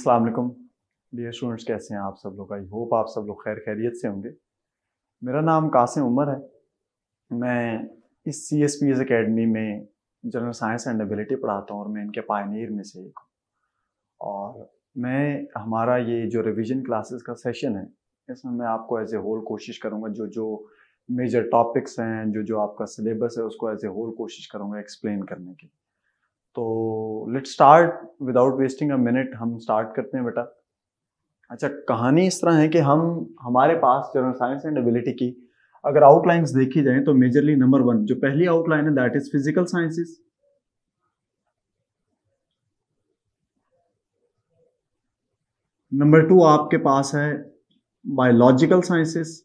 अस्सलाम वालेकुम dear students कैसे हैं आप सब लोग आई होप आप सब लोग खैर खैरियत से होंगे मेरा नाम कासिम उमर है मैं इस C S P S academy में जनरल साइंस एंड एबिलिटी पढ़ाता हूँ और मैं इनके पायनियर में से एक हूँ और मैं हमारा ये जो रिविजन क्लासेस का सेशन है इसमें मैं आपको एज ए होल कोशिश करूँगा जो जो मेजर टॉपिक्स हैं जो जो आपका सिलेबस है उसको एज ए होल कोशिश करूँगा एक्सप्लेन करने की तो let start without wasting a minute हम स्टार्ट करते हैं बेटा अच्छा कहानी इस तरह है कि हम हमारे पास जनरल साइंस एंड एबिलिटी की अगर आउटलाइंस देखी जाए तो मेजरली नंबर वन जो पहली आउटलाइन है that is physical sciences number two आपके पास है बायोलॉजिकल साइंसेस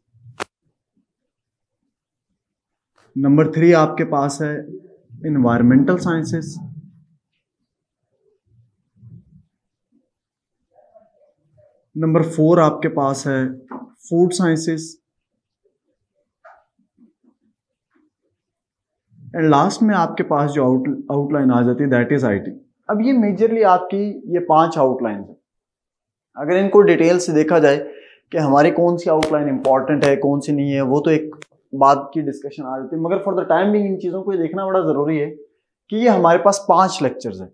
नंबर थ्री आपके पास है इन्वायरमेंटल साइंसेस नंबर फोर आपके पास है फूड साइंसेस एंड लास्ट में आपके पास जो आउट आउटलाइन आ जाती है दैट इज आईटी अब ये मेजरली आपकी ये पांच आउटलाइन है अगर इनको डिटेल से देखा जाए कि हमारी कौन सी आउटलाइन इंपॉर्टेंट है कौन सी नहीं है वो तो एक बात की डिस्कशन आ जाती है मगर फॉर द टाइम बिंग इन चीज़ों को ये देखना बड़ा ज़रूरी है कि ये हमारे पास पांच लेक्चर्स हैं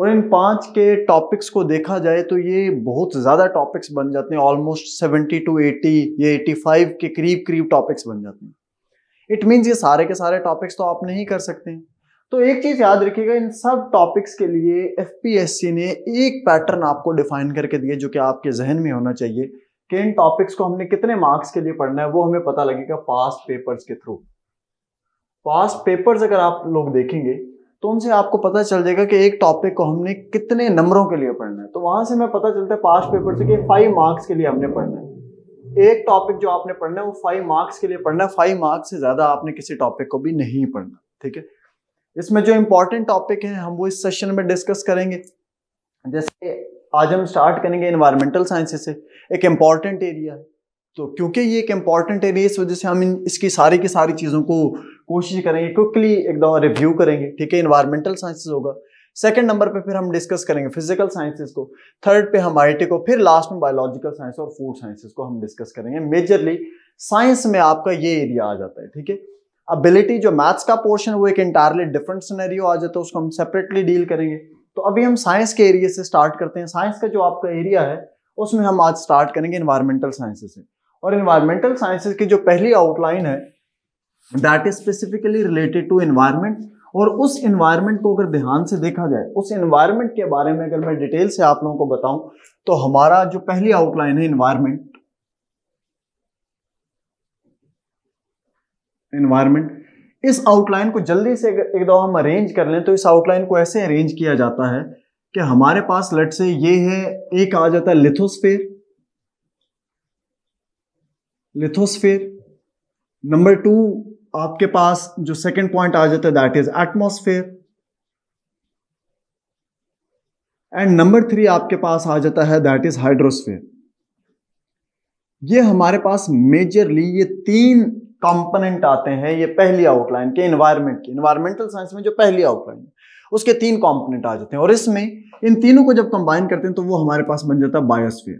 और इन पांच के टॉपिक्स को देखा जाए तो ये बहुत ज़्यादा टॉपिक्स बन जाते हैं ऑलमोस्ट सेवेंटी टू एटी ये एटी फाइव के करीब करीब टॉपिक्स बन जाते हैं इट मीन्स ये सारे के सारे टॉपिक्स तो आप नहीं कर सकते हैं तो एक चीज़ याद रखिएगा इन सब टॉपिक्स के लिए एफ ने एक पैटर्न आपको डिफाइन करके दिया जो कि आपके जहन में होना चाहिए कि इन टॉपिक्स को हमने कितने मार्क्स के लिए पढ़ना है वो हमें पता लगेगा पास्ट पेपर्स के थ्रू पास्ट पेपर्स अगर आप लोग देखेंगे तो उनसे आपको पता चल जाएगा कि एक टॉपिक को हमने कितने नंबरों के लिए पढ़ना है तो वहां से हमें पता चलता है पास पेपर से कि फाइव मार्क्स के लिए हमने पढ़ना है एक टॉपिक जो आपने पढ़ना है वो फाइव मार्क्स के लिए पढ़ना है फाइव मार्क्स से ज़्यादा आपने किसी टॉपिक को भी नहीं पढ़ना ठीक है इसमें जो इंपॉर्टेंट टॉपिक है हम वो इस सेशन में डिस्कस करेंगे जैसे आज हम स्टार्ट करेंगे इन्वायरमेंटल साइंस से एक इम्पॉर्टेंट एरिया तो क्योंकि ये एक इम्पॉर्टेंट एरिया इस वजह से हम इन इसकी सारी की सारी चीज़ों को कोशिश करेंगे क्विकली एकदम रिव्यू करेंगे ठीक है इन्वायरमेंटल साइंसेज होगा सेकेंड नंबर पे फिर हम डिस्कस करेंगे फिजिकल साइंसेज को थर्ड पे हम आई को फिर लास्ट में बायोलॉजिकल साइंस और फूड साइंसेज को हम डिस्कस करेंगे मेजरली साइंस में आपका ये एरिया आ जाता है ठीक है अबिलिटी जो मैथ्स का पोर्शन वो एक इंटायरली डिफरेंट सिनेरियो आ जाता है उसको हम सेपरेटली डील करेंगे तो अभी हम साइंस के एरिया से स्टार्ट करते हैं साइंस का जो आपका एरिया है उसमें हम आज स्टार्ट करेंगे इन्वायरमेंटल साइंसेज से और इन्वायरमेंटल साइंसेज की जो पहली आउटलाइन है that is specifically related to environment और उस एनवायरमेंट को अगर ध्यान से देखा जाए उस एनवायरमेंट के बारे में अगर मैं डिटेल से आप लोगों को बताऊं तो हमारा जो पहली आउटलाइन है एनवायरमेंट एनवायरमेंट इस आउटलाइन को जल्दी से एक दो हम अरेंज कर लें तो इस आउटलाइन को ऐसे अरेंज किया जाता है कि हमारे पास लट से ये है एक आ जाता है लिथोस्फेयर लिथोस्फेयर नंबर टू आपके पास जो सेकेंड पॉइंट आ जाता है that is atmosphere and number three आपके पास आ जाता है दैट इज हाइड्रोस्फेयर ये हमारे पास मेजरली ये तीन कंपोनेंट आते हैं ये पहली आउटलाइन के एनवायरमेंट की एनवायरमेंटल साइंस में जो पहली आउटलाइन है उसके तीन कंपोनेंट आ जाते हैं और इसमें इन तीनों को जब कंबाइन करते हैं तो वो हमारे पास बन जाता है बायोस्फीयर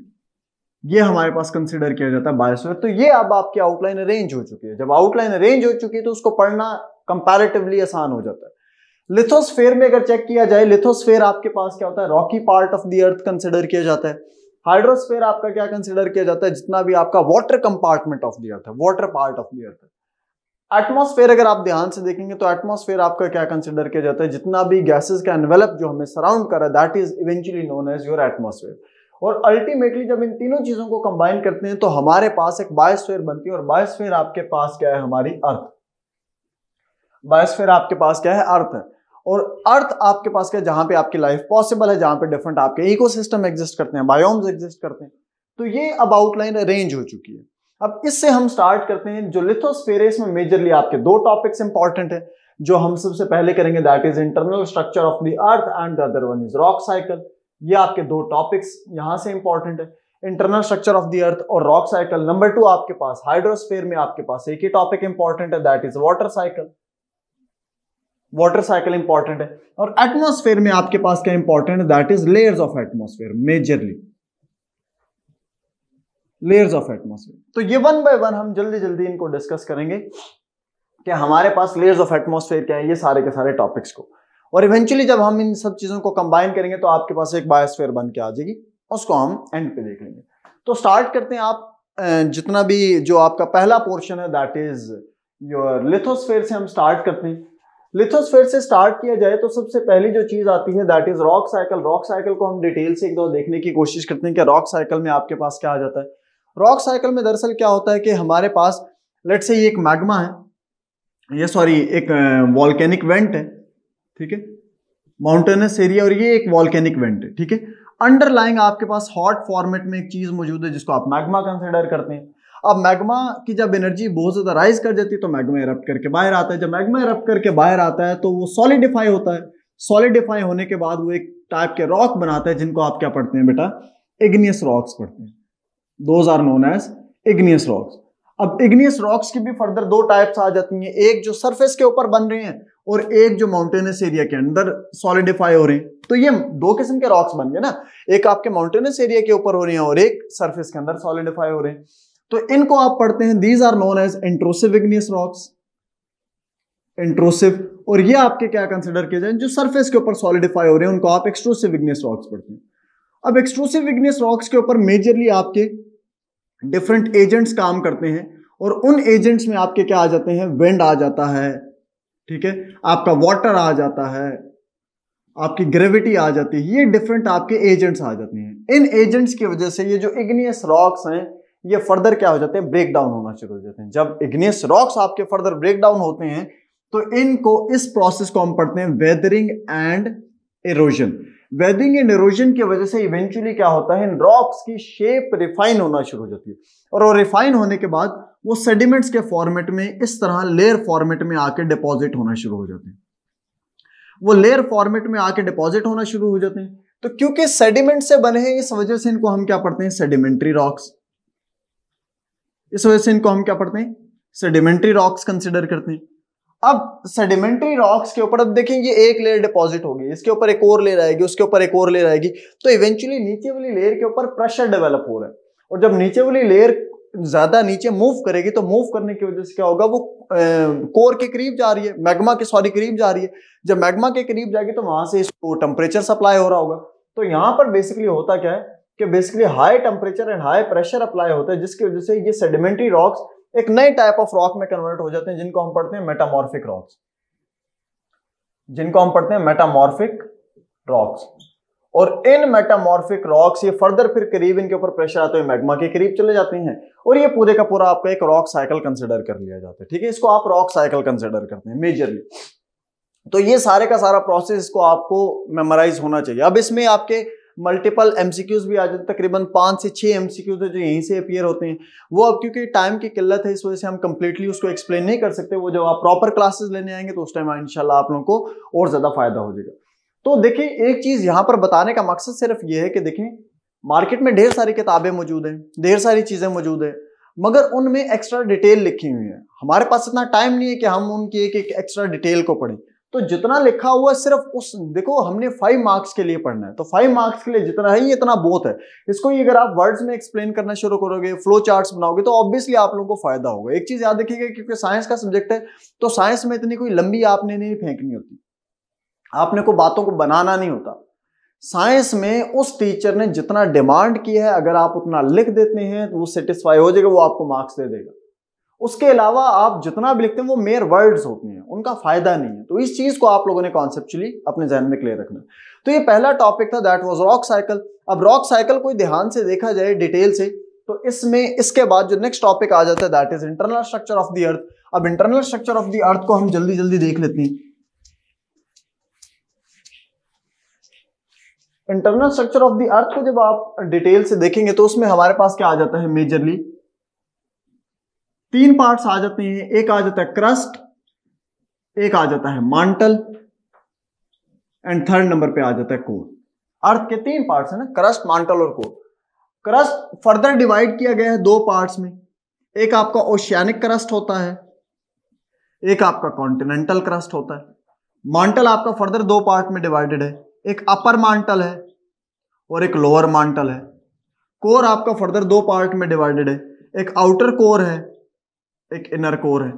ये हमारे पास कंसिडर किया जाता है बायोस्फेयर तो ये अब आपकी आउटलाइन अरेंज हो चुकी है जब आउटलाइन अरेंज हो चुकी है तो उसको पढ़ना कंपेरेटिवली आसान हो जाता है लिथोस्फेयर में अगर चेक किया जाए लिथोस्फेयर आपके पास क्या होता है rocky part of the earth consider किया जाता है हाइड्रोस्फेयर आपका क्या कंसिडर किया जाता है जितना भी आपका water compartment of the earth है water part of the earth है एटमोस्फेयर अगर आप ध्यान से देखेंगे तो एटमोस्फेयर आपका क्या कंसिडर किया जाता है जितना भी गैसेज का एनवेलप जो हमें सराउंड कर रहा है that is eventually known as your atmosphere और अल्टीमेटली जब इन तीनों चीज़ों को कंबाइन करते हैं तो हमारे पास एक बायोस्फेयर बनती है और बायोस्फेयर आपके पास क्या है हमारी अर्थ बायोस्फेयर आपके पास क्या है अर्थ है और अर्थ आपके पास क्या जहां पे आपकी लाइफ पॉसिबल है जहां पे डिफरेंट आपके इकोसिस्टम एग्जिस्ट करते हैं बायोम्स एग्जिस्ट करते हैं तो ये अब आउटलाइन अरेंज हो चुकी है अब इससे हम स्टार्ट करते हैं जो लिथोस्फेयर है इसमें मेजरली आपके दो टॉपिक्स इंपॉर्टेंट है जो हम सबसे पहले करेंगे that is internal structure of the earth and the other one is rock cycle ये आपके दो टॉपिक्स यहां से इंपॉर्टेंट है internal structure of the earth और रॉक साइकिल नंबर टू आपके पास हाइड्रोस्फेयर में आपके पास एक ही टॉपिक इंपॉर्टेंट है that is water cycle water cycle important है और एटमोस्फेयर में आपके पास क्या इंपॉर्टेंट है that is layers of atmosphere majorly layers of atmosphere तो ये वन बाय वन हम जल्दी जल्दी इनको डिस्कस करेंगे कि हमारे पास लेयर्स ऑफ एटमोस्फेयर क्या है ये सारे के सारे टॉपिक्स को और इवेंचुअली जब हम इन सब चीज़ों को कंबाइन करेंगे तो आपके पास एक बायोस्फेयर बन के आ जाएगी उसको हम एंड पे देख लेंगे तो स्टार्ट करते हैं आप जितना भी जो आपका पहला पोर्शन है दैट इज योर लिथोस्फेयर से हम स्टार्ट करते हैं लिथोस्फेयर से स्टार्ट किया जाए तो सबसे पहली जो चीज आती है that is rock cycle rock cycle को हम डिटेल से एक दो देखने की कोशिश करते हैं कि रॉक साइकिल में आपके पास क्या आ जाता है रॉक साइकिल में दरअसल क्या होता है कि हमारे पास लेट से ये एक मैग्मा है ये सॉरी एक वॉल्केनिक वेंट है ठीक है माउंटेनस एरिया और ये एक वॉल्केनिक वेंट है ठीक है अंडरलाइंग आपके पास हॉट फॉर्मेट में एक चीज मौजूद है जिसको आप मैग्मा कंसिडर करते हैं अब मैग्मा की जब एनर्जी बहुत ज़्यादा राइज कर जाती है तो मैग्मा इरप्ट करके बाहर आता है जब मैग्मा इरप्ट करके बाहर आता है तो वो सॉलिडिफाई होता है सॉलिडिफाई होने के बाद वो एक टाइप के रॉक बनाता है जिनको आप क्या पढ़ते हैं बेटा इग्नियस रॉक्स पढ़ते हैं those are known as igneous rocks अब इग्नियस रॉक्स की भी फर्दर दो टाइप्स आ जाती हैं एक जो सरफेस के ऊपर बन रही हैं और एक जो माउंटेनस एरिया के अंदर सॉलिडिफाई हो रहे हैं तो ये दो किस्म के रॉक्स बन गए ना एक आपके माउंटेनस एरिया के ऊपर हो रहे हैं और एक सरफेस के अंदर सॉलिडिफाई हो रहे हैं तो इनको आप पढ़ते हैं these are known as intrusive igneous rocks intrusive और ये आपके क्या कंसिडर किए जाए जो सर्फेस के ऊपर सॉलिडिफाई हो रहे हैं उनको आप एक्सट्रोसिव इग्नियस रॉक्स पढ़ते हैं अब एक्सट्रोसिव इग्नियस रॉक्स के ऊपर मेजरली आपके डिफरेंट एजेंट्स काम करते हैं और उन एजेंट्स में आपके क्या आ जाते हैं वेंड आ जाता है ठीक है आपका वाटर आ जाता है आपकी ग्रेविटी आ जाती है ये डिफरेंट आपके एजेंट्स आ जाते हैं इन एजेंट्स की वजह से ये जो इग्नियस रॉक्स हैं ये फर्दर क्या हो जाते हैं ब्रेक डाउन होना शुरू हो जाते हैं जब इग्नियस रॉक्स आपके फर्दर ब्रेक डाउन होते हैं तो इनको इस प्रोसेस को हम पढ़ते हैं weathering and erosion weathering and erosion की वजह से इवेंचुअली क्या होता है इन रॉक्स की शेप रिफाइन होना शुरू हो जाती है और वो रिफाइन होने के बाद वो सेडिमेंट्स के फॉर्मेट में इस तरह लेयर फॉर्मेट में आके डिपॉजिट होना शुरू हो जाते हैं वो लेयर फॉर्मेट में आके डिपॉजिट होना शुरू हो जाते हैं तो क्योंकि सेडिमेंट से बने हैं इस वजह से इनको हम क्या पढ़ते हैं सेडिमेंट्री रॉक्स इस वजह से इनको हम क्या पढ़ते हैं सेडिमेंट्री रॉक्स कंसिडर करते हैं अब सेडिमेंट्री रॉक्स के ऊपर अब देखें ये एक लेयर डिपॉजिट होगी इसके ऊपर एक और लेयर आएगी उसके ऊपर एक और लेयर आएगी तो इवेंचुअली नीचे वाली लेयर के ऊपर प्रेशर डेवलप हो रहा है और जब नीचे वाली लेयर ज्यादा नीचे मूव करेगी तो मूव करने की वजह से क्या होगा वो कोर के करीब जा रही है मैग्मा के सॉरी करीब जा रही है जब मैग्मा के करीब जाएगी तो वहां से इसको टेम्परेचर सप्लाई हो रहा होगा तो यहां पर बेसिकली होता क्या है कि basically high temperature and high pressure apply होता है जिसकी वजह से ये सेडिमेंट्री रॉक्स एक नए टाइप ऑफ रॉक में कन्वर्ट हो जाते हैं जिनको हम पढ़ते हैं मेटामॉर्फिक रॉक्स जिनको हम पढ़ते हैं मेटामॉर्फिक रॉक्स और इन मेटामॉर्फिक रॉक्स ये फर्दर फिर करीब इनके ऊपर प्रेशर आता है मैग्मा के करीब चले जाते हैं और ये पूरे का पूरा आपका एक रॉक साइकिल कंसिडर कर लिया जाता है ठीक है इसको आप रॉक साइकिल कंसिडर करते हैं मेजरली तो ये सारे का सारा प्रोसेस इसको आपको मेमोराइज होना चाहिए अब इसमें आपके मल्टीपल एमसीक्यूज भी आ जाते हैं तकरीबन पाँच से छः एमसीक्यूज है जो यहीं से अपियर होते हैं वो अब क्योंकि टाइम की किल्लत है इस वजह से हम कम्प्लीटली उसको एक्सप्लेन नहीं कर सकते वो जब आप प्रॉपर क्लासेस लेने आएंगे तो उस टाइम इनशाला आप लोगों को और ज़्यादा फायदा हो जाएगा तो देखिए एक चीज़ यहाँ पर बताने का मकसद सिर्फ ये है कि देखें मार्केट में ढेर सारी किताबें मौजूद हैं ढेर सारी चीज़ें मौजूद हैं मगर उनमें एक्स्ट्रा डिटेल लिखी हुई है हमारे पास इतना टाइम नहीं है कि हम उनकी एक एक एक्स्ट्रा डिटेल को पढ़ें तो जितना लिखा हुआ सिर्फ उस देखो हमने फाइव मार्क्स के लिए पढ़ना है तो फाइव मार्क्स के लिए जितना है ये इतना बहुत है इसको अगर आप वर्ड्स में एक्सप्लेन करना शुरू करोगे फ्लो चार्ट्स बनाओगे तो ऑब्वियसली आप लोगों को फायदा होगा एक चीज याद रखिएगा क्योंकि साइंस का सब्जेक्ट है तो साइंस में इतनी कोई लंबी आपने नहीं फेंकनी होती आपने को बातों को बनाना नहीं होता साइंस में उस टीचर ने जितना डिमांड किया है अगर आप उतना लिख देते हैं तो वो सेटिस्फाई हो जाएगा वो आपको मार्क्स दे देगा उसके अलावा आप जितना भी लिखते हैं वो मेयर वर्ड्स होते हैं उनका फायदा नहीं है तो इस चीज को आप लोगों ने कॉन्सेप्चुअली अपने जहन में क्लियर रखना तो ये पहला टॉपिक था दैट वाज रॉक साइकिल अब रॉक साइकिल को ध्यान से देखा जाए डिटेल से तो इसमें इसके बाद जो नेक्स्ट टॉपिक आ जाता है that is internal structure of the earth अब internal structure of the earth को हम जल्दी जल्दी देख लेते हैं internal structure of the earth को जब आप डिटेल से देखेंगे तो उसमें हमारे पास क्या आ जाता है मेजरली तीन पार्ट्स आ जाते हैं एक आ जाता है क्रस्ट एक आ जाता है मांटल एंड थर्ड नंबर पे आ जाता है कोर अर्थ के तीन पार्ट्स है ना क्रस्ट मांटल और कोर क्रस्ट फर्दर डिवाइड किया गया है दो पार्ट्स में एक आपका ओशियानिक क्रस्ट होता है एक आपका कॉन्टिनेंटल क्रस्ट होता है मांटल आपका फर्दर दो पार्ट में डिवाइडेड है एक अपर मांटल है और एक लोअर मांटल है कोर आपका फर्दर दो पार्ट में डिवाइडेड है एक आउटर कोर है एक इनर कोर है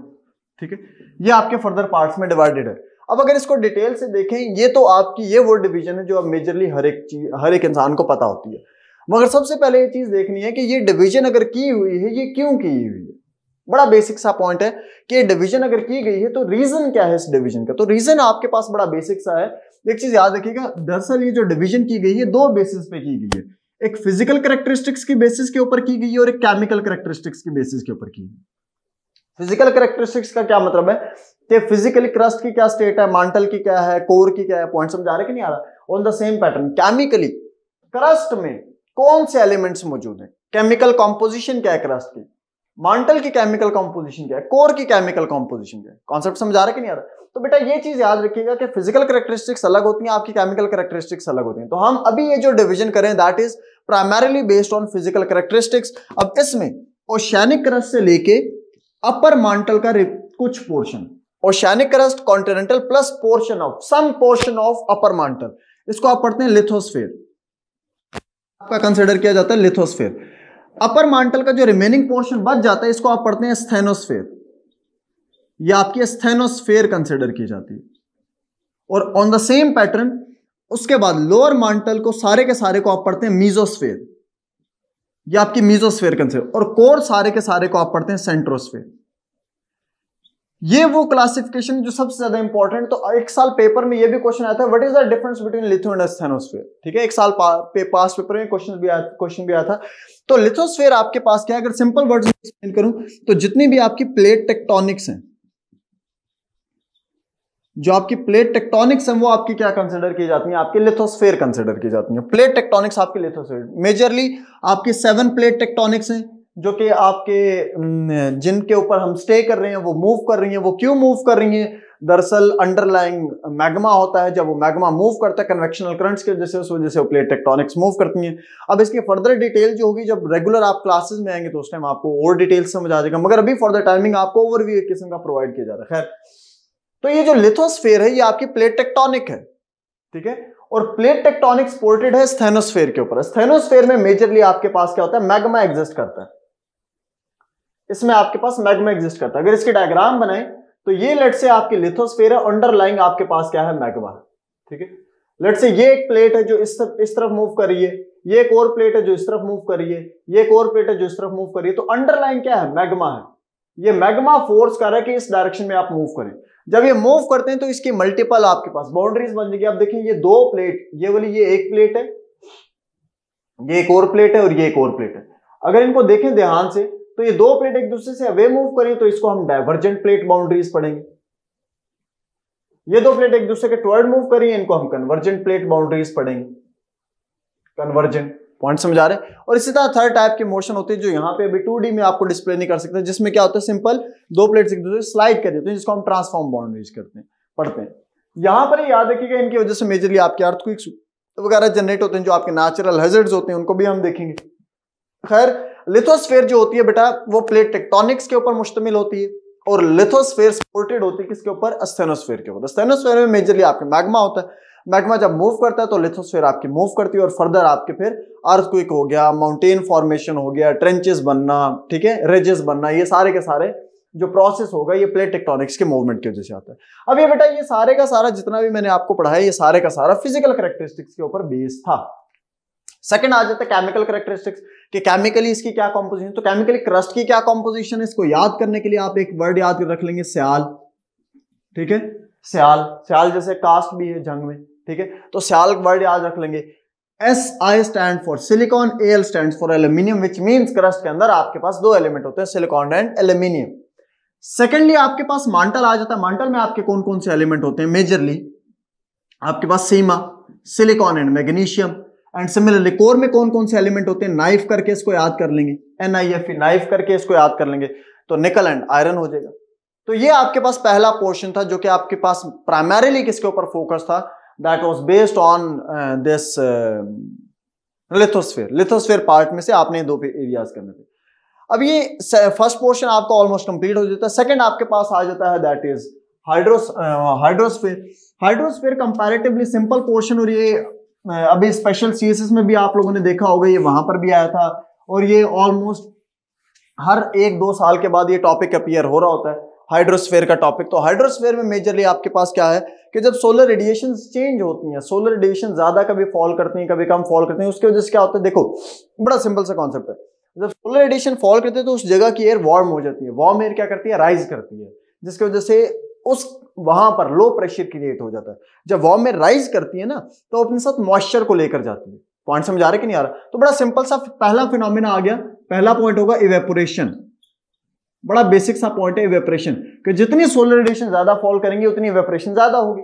ठीक है ये आपके फर्दर पार्ट्स में डिवाइडेड है अब अगर इसको डिटेल से देखें ये तो आपकी ये वो डिवीजन है जो अब मेजरली हर एक चीज हर एक इंसान को पता होती है मगर सबसे पहले ये चीज देखनी है कि ये डिवीजन अगर की हुई है ये क्यों की हुई है बड़ा बेसिक सा पॉइंट है कि ये डिवीजन अगर की गई है तो रीजन क्या है इस डिवीजन का तो रीजन आपके पास बड़ा बेसिक सा है एक चीज याद रखिएगा दरअसल ये जो डिवीजन की गई है दो बेसिस पे की गई है एक फिजिकल करेक्टरिस्टिक्स की बेसिस के ऊपर की गई है और एक केमिकल करेक्टरिस्टिक्स की बेसिस के ऊपर की गई फिजिकल करेक्टरिस्टिक्स का क्या मतलब है कि फिजिकली क्रस्ट की क्या स्टेट है मांटल की क्या है कोर की क्या है पॉइंट समझा रहे कि नहीं आ रहा on the same pattern chemically crust में कौन से एलिमेंट्स मौजूद है केमिकल कॉम्पोजिशन क्या है क्रस्ट की मांटल की केमिकल कॉम्पोजिशन क्या है कोर की केमिकल कॉम्पोजिशन क्या है कॉन्सेप्ट समझा रहा कि नहीं आ रहा तो बेटा ये चीज याद रखिएगा कि फिजिकल करेक्टरिस्टिक्स अलग होती हैं आपकी केमिकल करेक्टरिस्टिक्स अलग होती हैं तो हम अभी ये जो डिवीजन करें that is primarily based on physical characteristics अब इसमें ओशैनिक क्रस्ट से लेके अपर मांटल का कुछ portion oceanic crust continental plus portion of some portion of upper mantle इसको आप पढ़ते हैं लिथोस्फेयर आपका कंसिडर किया जाता है लिथोस्फेयर अपर मांटल का जो रिमेनिंग पोर्शन बच जाता है इसको आप पढ़ते हैं स्थेनोस्फेयर या आपकी स्थेनोस्फेयर कंसिडर की जाती है और ऑन द सेम पैटर्न उसके बाद लोअर मांटल को सारे के सारे को आप पढ़ते हैं मीजोस्फेयर ये आपकी मीजोस्फेयर कंसिडर और कोर सारे के सारे को आप पढ़ते हैं सेंट्रोस्फेयर ये वो क्लासिफिकेशन जो सबसे ज्यादा इंपॉर्टेंट तो एक साल पेपर में ये भी क्वेश्चन आया था what is the difference between litho and asthenosphere ठीक है एक साल पा, पे, पास पेपर में क्वेश्चन भी आया क्वेश्चन भी आया था तो लिथोस्फेयर आपके पास क्या है अगर सिंपल वर्ड्स में एक्सप्लेन करूं तो जितनी भी आपकी प्लेट टेक्टोनिक्स हैं जो आपकी प्लेट टेक्टोनिक्स हैं वो आपकी क्या कंसिडर की जाती हैं आपके लिथोस्फेयर कंसिडर की जाती हैं प्लेट टेक्टोनिक्स आपके लिथोस्फेयर मेजरली आपके सेवन प्लेट टेक्टोनिक्स हैं जो कि आपके जिनके ऊपर हम स्टे कर रहे हैं वो मूव कर रही हैं वो क्यों मूव कर रही हैं दरअसल अंडरलाइंग मैग्मा होता है जब वो मैग्मा मूव करता है कन्वेक्शनल करंट्स की वजह से उस वजह से वो प्लेट टेक्टोनिक्स मूव करती हैं अब इसकी फर्दर डिटेल जो होगी जब रेगुलर आप क्लासेस में आएंगे तो उस टाइम आपको और डिटेल्स समझ आ जाएगा मगर अभी फॉर द टाइमिंग आपको ओवरव्यू एक किस्म का प्रोवाइड किया जा रहा है खैर तो ये जो लिथोस्फेयर है ये आपकी प्लेट टेक्टोनिक है ठीक है और प्लेट टेक्टोनिक सपोर्टेड है स्थेनोस्फेयर के ऊपर स्थेनोस्फेयर में मेजरली आपके पास क्या होता है मैग्मा एग्जिस्ट करता है इसमें आपके पास मैग्मा एग्जिस्ट करता है अगर इसके डायग्राम बनाए तो ये लेट से आपकी लिथोस्फेयर है अंडरलाइंग आपके पास क्या है मैग्मा ठीक है लेट से ये एक प्लेट है जो इस तरफ इस तरफ मूव कर रही है ये एक और प्लेट है जो इस तरफ मूव कर रही है ये एक और प्लेट है जो इस तरफ मूव कर रही है तो अंडरलाइन क्या है मैग्मा है ये मैग्मा फोर्स कर रहा है कि इस डायरेक्शन में आप मूव करें जब ये मूव करते हैं तो इसकी मल्टीपल आपके पास बाउंड्रीज बन जाएगी आप देखें ये दो प्लेट ये वाली ये एक प्लेट है ये एक और प्लेट है और ये एक और प्लेट है अगर इनको देखें ध्यान से तो ये दो प्लेट एक दूसरे से अवे मूव करें तो इसको हम डाइवर्जेंट प्लेट बाउंड्रीज पढ़ेंगे ये दो प्लेट एक दूसरे के टर्ड मूव करें इनको हम कन्वर्जेंट प्लेट बाउंड्रीज पढ़ेंगे कन्वर्जेंट पॉइंट समझा रहे और इसी तरह थर्ड टाइप के मोशन होते हैं जो यहाँ पे अभी टू में आपको डिस्प्ले नहीं कर सकते जिसमें क्या होता है सिंपल दो प्लेट एक दूसरे स्लाइड कर देते हैं जिसको हम ट्रांसफॉर्म बॉन्ड यूज करते हैं पढ़ते हैं यहाँ पर याद रखिएगा इनकी वजह से मेजरली आपके अर्थ वगैरह जनरेट होते हैं जो आपके नेचुरल हजर्ड्स होते हैं उनको भी हम देखेंगे खैर लिथोस्फेयर जो होती है बेटा वो प्लेट टेक्टोनिक्स के ऊपर मुश्तमिल होती है और लिथोस्फेयर सपोर्टेड होती है किसके ऊपर अस्थेनोस्फेयर के ऊपर अस्थेनोस्फेयर में मेजरली आपके मैग्मा होता है मैग्मा जब मूव करता है तो लिथोस्फेयर आपकी मूव करती है और फर्दर आपके फिर अर्थक्विक हो गया माउंटेन फॉर्मेशन हो गया ट्रेंचेस बनना ठीक है रेजेस बनना ये सारे के सारे जो प्रोसेस होगा ये प्लेट टेक्टोनिक्स के मूवमेंट की वजह से आता है अब ये बेटा ये सारे का सारा जितना भी मैंने आपको पढ़ाया ये सारे का सारा फिजिकल करेक्टरिस्टिक्स के ऊपर बेस था सेकंड आ जाता है केमिकल करेक्टरिस्टिक्स कि केमिकली इसकी क्या कॉम्पोजिशन तो केमिकली क्रस्ट की क्या कॉम्पोजिशन है इसको याद करने के लिए आप एक वर्ड याद कर रख लेंगे सियाल ठीक है सियाल सियाल जैसे कास्ट भी है जंग में ठीक है तो सियाल वर्ड याद रख लेंगे S I stand for silicon A L stand for aluminium which mean crust के अंदर आपके पास दो एलिमेंट होते हैं सिलिकॉन एंड एल्यूमिनियम सेकेंडली आपके पास मांटल आ जाता है मांटल में आपके कौन कौन से एलिमेंट होते हैं मेजरली आपके पास sima silicon and magnesium and similarly core में कौन कौन से एलिमेंट होते हैं नाइफ करके इसको याद कर लेंगे एन आई एफ नाइफ करके इसको याद कर लेंगे तो निकल एंड आयरन हो जाएगा तो ये आपके पास पहला पोर्शन था जो कि आपके पास प्राइमरीली किसके ऊपर फोकस था that was based on this lithosphere lithosphere part में से आपने दो एरियाज करने थे अब ये फर्स्ट पोर्शन आपका ऑलमोस्ट कंप्लीट हो जाता है सेकेंड आपके पास आ जाता है that is hydros hydrosphere hydrosphere comparatively simple portion और ये अभी स्पेशल सीएसएस में भी आप लोगों ने देखा होगा ये वहां पर भी आया था और ये ऑलमोस्ट हर एक दो साल के बाद ये टॉपिक अपियर हो रहा होता है हाइड्रोस्फेयर का टॉपिक तो हाइड्रोस्फेयर में मेजरली आपके पास क्या है कि जब सोलर रेडिएशन चेंज होती हैं सोलर रेडिएशन ज्यादा कभी फॉल करती हैं कभी कम फॉल करती हैं उसकी वजह से क्या होता है देखो बड़ा सिंपल सा कॉन्सेप्ट है जब सोलर रेडिएशन फॉल करते हैं तो उस जगह की एयर वार्म हो जाती है वार्म एयर क्या करती है राइज करती है जिसकी वजह से उस वहां पर लो प्रेशर क्रिएट हो जाता है जब वार्म में राइज करती है ना तो अपने साथ मॉइस्चर को लेकर जाती है पॉइंट समझ आ रहा है कि नहीं आ रहा तो बड़ा सिंपल सा पहला फिनोमिना आ गया पहला पॉइंट होगा इवेपोरेशन बड़ा बेसिक सा पॉइंट है इवेपोरेशन कि जितनी सोलर रेडिएशन ज्यादा फॉल करेंगे उतनी इवेपोरेशन ज्यादा होगी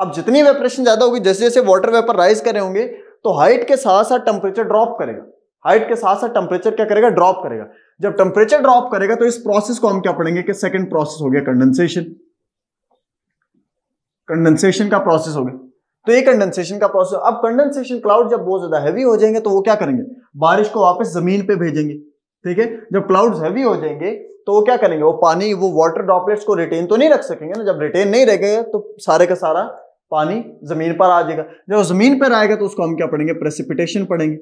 अब जितनी इवेपरेशन ज्यादा होगी जैसे जैसे वाटर वेपर राइज करे होंगे तो हाइट के साथ साथ टेम्परेचर ड्रॉप करेगा हाइट के साथ साथ टेम्परेचर क्या करेगा ड्रॉप करेगा जब टेम्परेचर ड्रॉप करेगा तो इस प्रोसेस को हम क्या पढ़ेंगे कि सेकंड प्रोसेस हो गया कंडेंसेशन कंडेंसेशन का प्रोसेस हो गया तो ये कंडेंसेशन का प्रोसेस अब कंडेंसेशन क्लाउड जब बहुत ज्यादा हैवी हो जाएंगे तो वो क्या करेंगे बारिश को वापस जमीन पे भेजेंगे ठीक है जब क्लाउड्स हैवी हो जाएंगे तो वो क्या करेंगे वो पानी वो वाटर ड्रॉपलेट्स को रिटेन तो नहीं रख सकेंगे ना जब रिटेन नहीं रहेगा तो सारे का सारा पानी जमीन पर आ जाएगा जब जमीन पर आएगा तो उसको हम क्या पढ़ेंगे प्रेसिपिटेशन पढ़ेंगे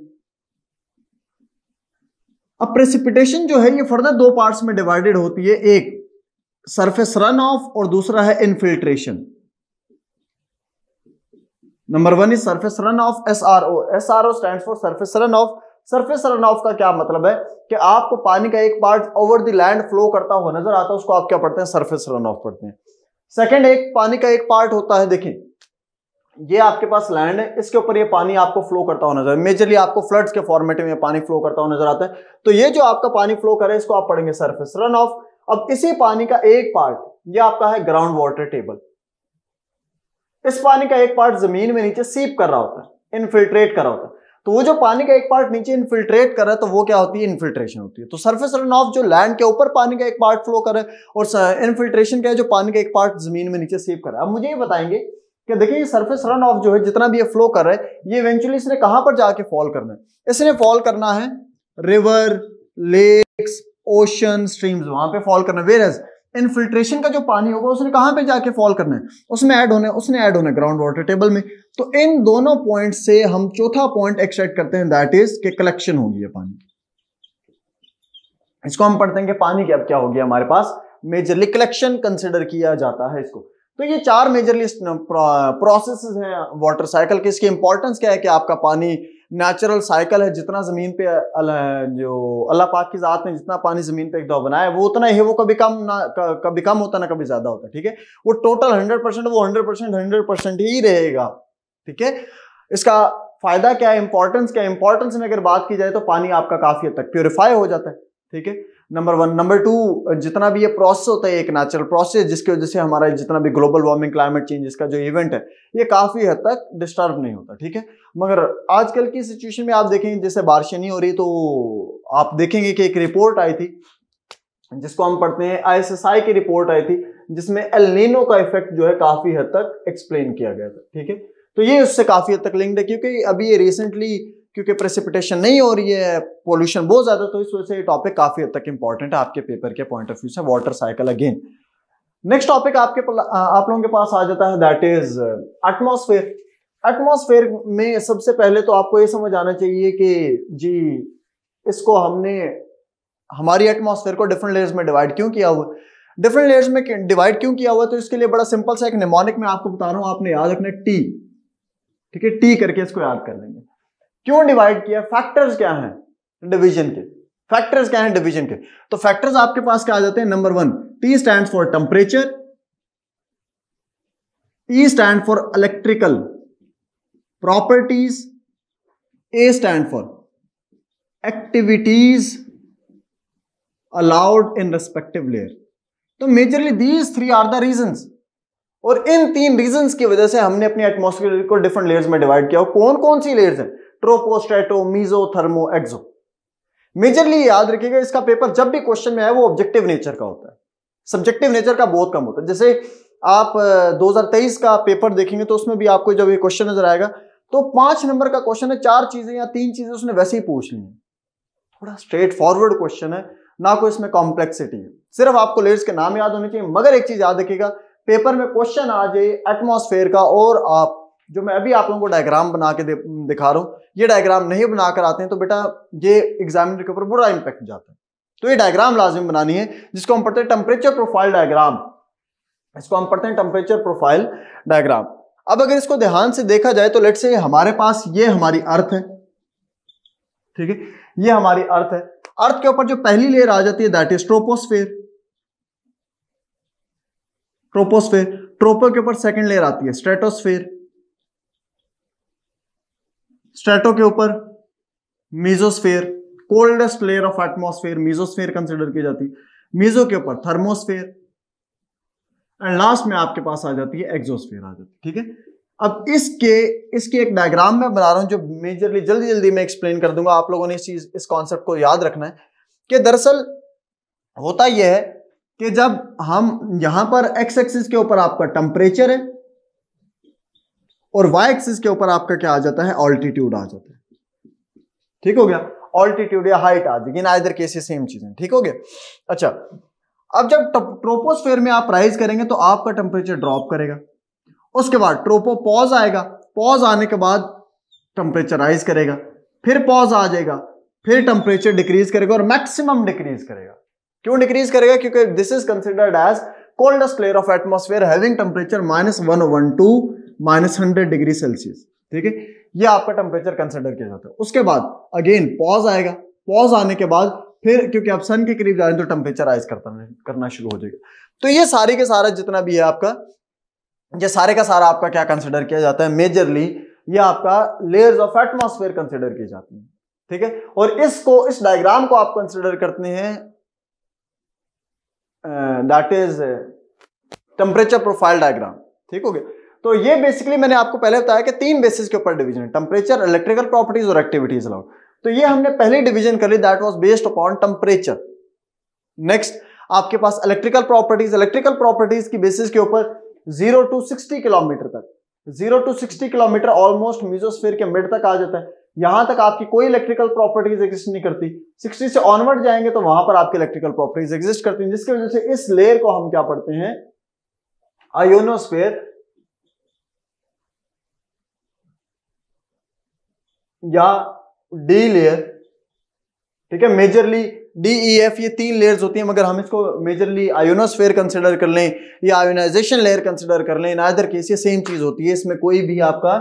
अब प्रेसिपिटेशन जो है ये फर्दर दो पार्ट्स में डिवाइडेड होती है एक सरफेस रन ऑफ और दूसरा है infiltration number one is surface run off S R O S R O stand for surface run off surface run off का क्या मतलब है कि आपको पानी का एक part over the land flow करता हुआ नजर आता है उसको आप क्या पढ़ते हैं सर्फेस रन ऑफ पढ़ते हैं सेकेंड एक पानी का एक पार्ट होता है देखिए ये आपके पास लैंड है इसके ऊपर ये पानी आपको फ्लो करता हुआ नजर मेजरली आपको फ्लड्स के फॉर्मेट में पानी फ्लो करता हुआ नजर आता है तो ये जो आपका पानी फ्लो करे इसको आप पढ़ेंगे सर्फेस रन ऑफ अब इसी पानी का एक पार्ट ये आपका है ग्राउंड वाटर टेबल इस पानी का एक पार्ट जमीन में नीचे सीप कर रहा होता है इनफिल्ट्रेट कर रहा होता है तो वो जो पानी का एक पार्ट नीचे इनफिल्ट्रेट कर रहा है तो वो क्या होती है इनफिल्ट्रेशन होती है तो सरफेस रन ऑफ जो लैंड के ऊपर पानी का एक पार्ट फ्लो कर रहा है और इनफिल्ट्रेशन क्या है जो पानी का एक पार्ट जमीन में नीचे सेव कर रहा है अब मुझे ये बताएंगे कि देखिए ये सरफेस रन ऑफ जो है जितना भी ये फ्लो कर रहा है ये इवेंचुअली इसने कहां पर जाके फॉल करना है इसने फॉल करना है रिवर लेक्स ओशन स्ट्रीम्स वहां पे फॉल करना वेर एज इनफिल्ट्रेशन का जो पानी होगा उसने कहाँ पे जाके फॉल करना है उसमें ऐड होना है उसने ऐड होना है ग्राउंड वाटर टेबल में तो इन दोनों पॉइंट से हम चौथा पॉइंट एक्सट्रैक्ट करते हैं दैट इज के कलेक्शन होगी ये पानी इसको हम पढ़ते हैं कि पानी की अब क्या होगी हमारे पास मेजरली कलेक्शन कंसिडर किया जाता है इसको तो ये चार मेजरली प्रोसेस हैं वाटर साइकिल के इसकी इंपॉर्टेंस क्या है कि आपका पानी नेचुरल साइकिल है जितना ज़मीन पे जो अल्लाह पाक की ज़ात ने जितना पानी ज़मीन पे एक दवा बनाया है वो उतना ही है वो कभी कम ना कभी कम होता ना कभी ज़्यादा होता ठीक है वो टोटल हंड्रेड परसेंट वो हंड्रेड परसेंट हंड्रेड परसेंट ही रहेगा ठीक है इसका फ़ायदा क्या है इंपॉर्टेंस क्या है इंपॉर्टेंस में अगर बात की जाए तो पानी आपका काफ़ी हद तक प्योरीफाई हो जाता है ठीक है नंबर वन नंबर टू जितना भी ये प्रोसेस होता है एक नेचुरल प्रोसेस जिसकी वजह से हमारा जितना भी ग्लोबल वार्मिंग क्लाइमेट चेंज इसका जो इवेंट है ये काफ़ी हद तक डिस्टर्ब नहीं होता ठीक है मगर आजकल की सिचुएशन में आप देखेंगे जैसे बारिशें नहीं हो रही तो आप देखेंगे कि एक रिपोर्ट आई थी जिसको हम पढ़ते हैं आई की रिपोर्ट आई थी जिसमें एलनीनो का इफेक्ट जो है काफ़ी हद तक एक्सप्लेन किया गया था ठीक है तो ये उससे काफ़ी हद तक लिंक है क्योंकि अभी ये रिसेंटली क्योंकि प्रेसिपिटेशन नहीं हो रही है पोल्यूशन बहुत ज़्यादा तो इस वजह से ये टॉपिक काफ़ी हद तक इंपॉर्टेंट है आपके पेपर के पॉइंट ऑफ व्यू से water cycle again next topic आपके आप लोगों के पास आ जाता है दैट इज एटमोसफेयर एटमोसफेयर में सबसे पहले तो आपको ये समझ आना चाहिए कि जी इसको हमने हमारी एटमोसफेयर को डिफरेंट लेयर्स में डिवाइड क्यों किया हुआ डिफरेंट लेयर्स में डिवाइड क्यों किया हुआ तो इसके लिए बड़ा सिंपल सा एक निमोनिक मैं आपको बता रहा हूं आपने याद रखना टी ठीक है टी करके इसको याद कर लेंगे क्यों डिवाइड किया फैक्टर्स क्या हैं डिवीजन के फैक्टर्स क्या हैं डिवीजन के तो फैक्टर्स आपके पास क्या आ जाते हैं number one T stand for temperature E stand for electrical properties A stand for activities allowed in respective layer तो majorly these three are the reasons और इन तीन रीजंस की वजह से हमने अपने एटमोस्फेयर को डिफरेंट लेयर्स में डिवाइड किया और कौन कौन सी लेयर्स है tropo strato meso thermo exo majorly याद रखिएगा इसका पेपर जब भी क्वेश्चन में आए वो ऑब्जेक्टिव नेचर का होता है सब्जेक्टिव नेचर का बहुत कम होता है जैसे आप 2023 का पेपर देखेंगे तो उसमें भी आपको जब ये क्वेश्चन नजर आएगा तो पांच नंबर का क्वेश्चन है चार चीजें या तीन चीजें उसने वैसे ही पूछ ली है थोड़ा स्ट्रेट फॉरवर्ड क्वेश्चन है ना कोई इसमें कॉम्प्लेक्सिटी है सिर्फ आपको लेयर्स के नाम याद होने चाहिए मगर एक चीज याद रखिएगा पेपर में क्वेश्चन आ जाए एटमोसफेयर का और आप जो मैं अभी आप लोगों को डायग्राम बना के दिखा रहा हूं ये डायग्राम नहीं बनाकर आते हैं तो बेटा ये एग्जामिनर के ऊपर बुरा इंपैक्ट जाता है तो ये डायग्राम लाजमी बनानी है जिसको हम पढ़ते हैं टेम्परेचर प्रोफाइल डायग्राम इसको हम पढ़ते हैं टेम्परेचर प्रोफाइल डायग्राम अब अगर इसको ध्यान से देखा जाए तो लेट से हमारे पास ये हमारी अर्थ है ठीक है ये हमारी अर्थ है अर्थ के ऊपर जो पहली लेयर आ जाती है that is troposphere troposphere tropo के ऊपर सेकेंड लेयर आती है स्ट्रेटोस्फेयर स्ट्रेटो के ऊपर mesosphere coldest layer of atmosphere mesosphere consider की जाती है मीजो के ऊपर थर्मोस्फेयर एंड लास्ट में आपके पास आ जाती है एक्सोस्फेयर आ जाती है ठीक है अब इसके इसके एक डायग्राम मैं बना रहा हूं जो मेजरली जल्दी जल्दी मैं एक्सप्लेन कर दूंगा आप लोगों ने इस चीज इस कॉन्सेप्ट को याद रखना है कि दरअसल होता यह है कि जब हम यहां पर एक्स एक्सिस के ऊपर आपका टेम्परेचर है और y एक्सिस के ऊपर आपका क्या आ जाता है ऑल्टीट्यूड आ जाता है ठीक हो गया ऑल्टीट्यूड या हाइट आ जाएगी ना इधर केसेस सेम चीज है ठीक हो गया अच्छा अब जब ट्रोपोस्फेयर में आप राइज करेंगे तो आपका टेम्परेचर ड्रॉप करेगा उसके बाद ट्रोपो पॉज आएगा पॉज आने के बाद टेम्परेचर राइज करेगा फिर पॉज आ जाएगा फिर टेम्परेचर डिक्रीज करेगा और मैक्सिमम डिक्रीज करेगा क्यों डिक्रीज करेगा क्योंकि this is considered as coldest layer of atmosphere having temperature minus one one two minus hundred degree Celsius ठीक है ये आपका टेम्परेचर कंसिडर किया जाता है उसके बाद अगेन पॉज आएगा पॉज आने के बाद फिर क्योंकि आप सन के करीब जा रहे हैं तो टेम्परेचर राइज करता करना शुरू हो जाएगा तो ये सारे के सारा जितना भी है आपका ये सारे का सारा आपका क्या कंसिडर किया जाता है मेजरली ये आपका लेयर्स ऑफ एटमॉस्फेयर कंसिडर किए जाते हैं ठीक है और इसको इस डायग्राम को आप कंसिडर करते हैं that is temperature profile diagram ठीक हो गया तो ये बेसिकली मैंने आपको पहले बताया कि तीन बेसिस के ऊपर डिवीजन है टेम्परेचर इलेक्ट्रिकल प्रॉपर्टीज और एक्टिविटीज अलाउड तो ये हमने पहली डिवीजन कर ली that was based upon temperature next आपके पास इलेक्ट्रिकल प्रॉपर्टीज इलेक्ट्रिकल प्रॉपर्टीज की बेसिस के ऊपर जीरो टू सिक्सटी किलोमीटर तक zero to sixty kilometre almost mesosphere के मिड तक आ जाता है यहां तक आपकी कोई इलेक्ट्रिकल प्रॉपर्टीज एग्जिस्ट नहीं करती 60 से ऑनवर्ड जाएंगे तो वहां पर आपकी इलेक्ट्रिकल प्रॉपर्टीज एग्जिस्ट करती हैं जिसकी वजह से इस लेयर को हम क्या पढ़ते हैं आयोनोस्फेयर या डी लेयर ठीक है मेजरली डी ई एफ ये तीन लेयर्स होती हैं मगर हम इसको मेजरली आयोनोस्फेयर कंसिडर कर लें या आयोनाइजेशन लेयर कंसिडर कर लें नादर केस ये सेम चीज होती है इसमें कोई भी आपका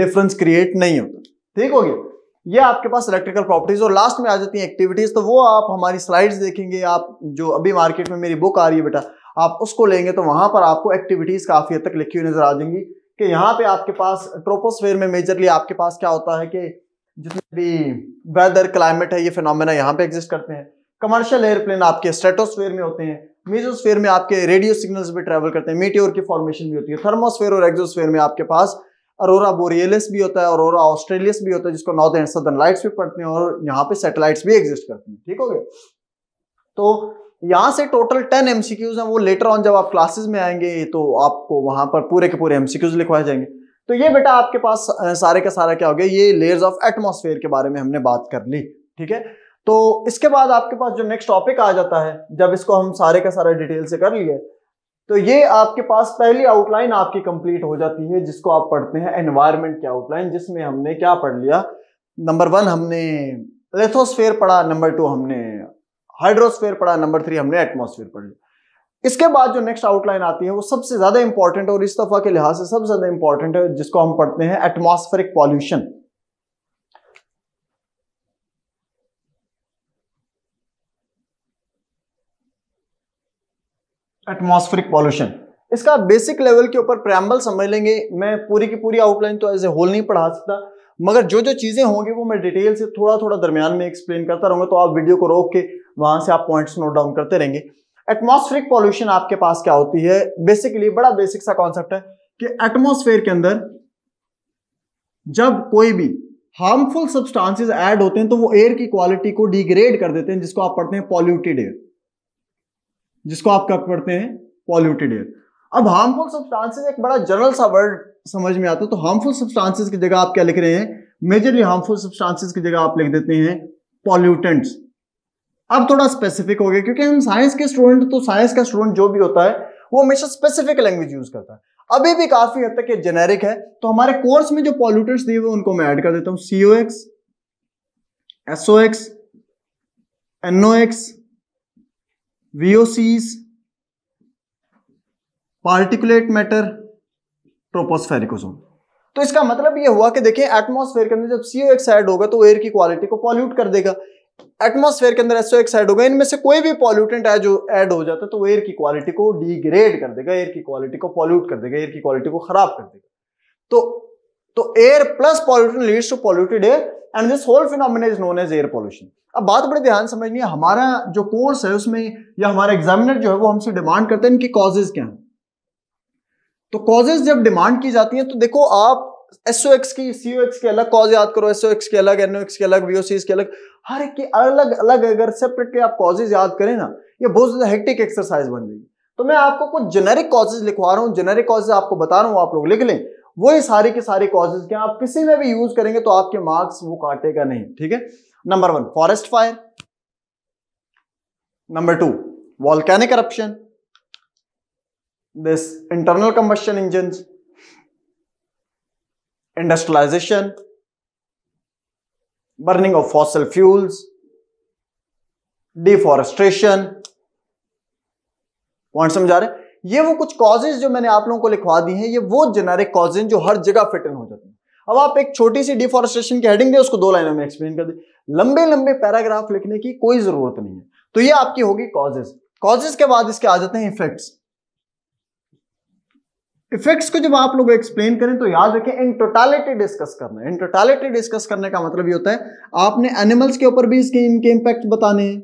डिफरेंस क्रिएट नहीं होता ठीक हो गया ये आपके पास इलेक्ट्रिकल प्रॉपर्टीज और लास्ट में आ जाती हैं एक्टिविटीज तो वो आप हमारी स्लाइड्स देखेंगे आप जो अभी मार्केट में मेरी बुक आ रही है बेटा आप उसको लेंगे तो वहां पर आपको एक्टिविटीज काफी हद तक लिखी हुई नजर आ जाएंगी कि यहाँ पे आपके पास ट्रोपोस्फेयर में मेजरली आपके पास क्या होता है कि जितने भी वेदर क्लाइमेट है ये फिनोमेना यहाँ पे एग्जिस्ट करते हैं कमर्शियल एयरप्लेन आपके स्टेटोस्फेयर में होते हैं मेजोस्फेयर में आपके रेडियो सिग्नल्स भी ट्रेवल करते हैं मीटियोर की फॉर्मेशन भी होती है थर्मोस्फेयर और एक्जोस्फेयर में आपके पास अरोरा बोरियलिस भी होता है अरोरा ऑस्ट्रेलियस भी होता है जिसको नॉर्थ एंड सदर्न लाइट्स भी पड़ते हैं और यहाँ पे सैटेलाइट्स भी एग्जिस्ट करते हैं ठीक हो गया तो यहाँ से टोटल टेन एमसीक्यूज हैं वो लेटर ऑन जब आप क्लासेस में आएंगे तो आपको वहां पर पूरे के पूरे एमसीक्यूज लिखवाए जाएंगे तो ये बेटा आपके पास सारे का सारा क्या हो गया ये लेयर्स ऑफ एटमोसफेयर के बारे में हमने बात कर ली ठीक है तो इसके बाद आपके पास जो नेक्स्ट टॉपिक आ जाता है जब इसको हम सारे का सारा डिटेल से कर लिए तो ये आपके पास पहली आउटलाइन आपकी कंप्लीट हो जाती है जिसको आप पढ़ते हैं एनवायरमेंट की आउटलाइन जिसमें हमने क्या पढ़ लिया नंबर वन हमने लेथोस्फेयर पढ़ा नंबर टू हमने हाइड्रोस्फेयर पढ़ा नंबर थ्री हमने एटमोसफेयर पढ़ लिया इसके बाद जो नेक्स्ट आउटलाइन आती है वो सबसे ज्यादा इंपॉर्टेंट और इस दफा के लिहाज से सबसे ज्यादा इंपॉर्टेंट है जिसको हम पढ़ते हैं एटमॉस्फेरिक पॉल्यूशन एटमॉस्फेरिक पॉल्यूशन इसका बेसिक लेवल के ऊपर प्रैम्बल समझ लेंगे मैं पूरी की पूरी आउटलाइन तो एज ए होल नहीं पढ़ा सकता मगर जो जो चीज़ें होंगी वो मैं डिटेल से थोड़ा थोड़ा दरमियान में एक्सप्लेन करता रहूंगा तो आप वीडियो को रोक के वहां से आप पॉइंट्स नोट डाउन करते रहेंगे एटमॉस्फेरिक पॉल्यूशन आपके पास क्या होती है बेसिकली बड़ा बेसिक सा कॉन्सेप्ट है कि एटमॉस्फेयर के अंदर जब कोई भी हार्मफुल सब्सटेंसेस ऐड होते हैं तो वो एयर की क्वालिटी को डिग्रेड कर देते हैं जिसको आप पढ़ते हैं पॉल्यूटेड एयर जिसको आप कब पढ़ते हैं पॉल्यूटेड एयर अब हार्मफुल सब्सटेंसेस एक बड़ा जनरल सा वर्ड समझ में आता है तो हार्मफुल सब्सटेंसेस की जगह आप क्या लिख रहे हैं मेजरली हार्मफुल सब्सटेंसेस की जगह आप लिख देते हैं पॉल्यूटेंट्स अब थोड़ा स्पेसिफिक हो गया क्योंकि हम साइंस के स्टूडेंट तो साइंस का स्टूडेंट जो भी होता है वो हमेशा स्पेसिफिक लैंग्वेज यूज करता है अभी भी काफी हद तक ये जेनेरिक है तो हमारे कोर्स में जो पॉल्यूटर्स दिए हुए उनको मैं ऐड कर देता हूं CO x SO x NO x VOCs particulate matter tropospheric ozone तो इसका मतलब ये हुआ कि देखिए एटमॉस्फेयर के अंदर जब सीओ एक्स ऐड होगा तो एयर की क्वालिटी को पॉल्यूट कर देगा एटमोसफेयर के अंदर एसओ एक्स एड होगा इनमें से कोई भी पॉल्यूटेंट है जो एड हो जाता है तो एयर की क्वालिटी को डिग्रेड कर देगा एयर की क्वालिटी को पॉल्यूट कर देगा एयर की क्वालिटी को खराब कर देगा तो तो air plus pollutant leads to polluted air and this whole phenomena is known as air pollution अब बात बड़े ध्यान समझनी है हमारा जो कोर्स है उसमें या हमारा एग्जामिनर जो है वो हमसे डिमांड करते हैं इनकी कॉजेज क्या है तो कॉजेज जब डिमांड की जाती है तो देखो आप एसओ एक्स की सीओ एक्स के अलग कॉज याद करो एसओ एक्स के अलग एनओ एक्स के अलग वीओसी के अलग हर एक की अलग अलग अगर सेपरेटली आप कॉजेज याद करें ना ये बहुत ज्यादा हेक्टिक एक्सरसाइज बन जाएगी तो मैं आपको कुछ जेनेरिक कॉजेज लिखवा रहा हूँ जेनेरिक कॉजेज आपको बता रहा हूँ आप लोग लिख लें वही सारे के सारे कॉजेज के आप किसी में भी यूज करेंगे तो आपके मार्क्स वो काटेगा नहीं ठीक है number one forest fire number two volcanic corruption this internal combustion engines industrialisation burning of fossil fuels deforestation point समझा रहे ये वो कुछ कॉजेज जो मैंने आप लोगों को लिखवा दी हैं ये वो जेनेरिक कॉजेज जो हर जगह फिट इन हो जाते हैं अब आप एक छोटी सी डिफॉरेस्ट्रेशन की हेडिंग दे उसको दो लाइनों में एक्सप्लेन कर दे लंबे लंबे पैराग्राफ लिखने की कोई जरूरत नहीं है तो ये आपकी होगी कॉजेज कॉजेज के बाद इसके आ जाते हैं इफेक्ट्स इफेक्ट्स को जब आप लोग एक्सप्लेन करें तो याद रखें इन टोटालिटी डिस्कस करना इन टोटालिटी डिस्कस करने का मतलब ये होता है आपने एनिमल्स के ऊपर भी इसके इनके इंपैक्ट बताने हैं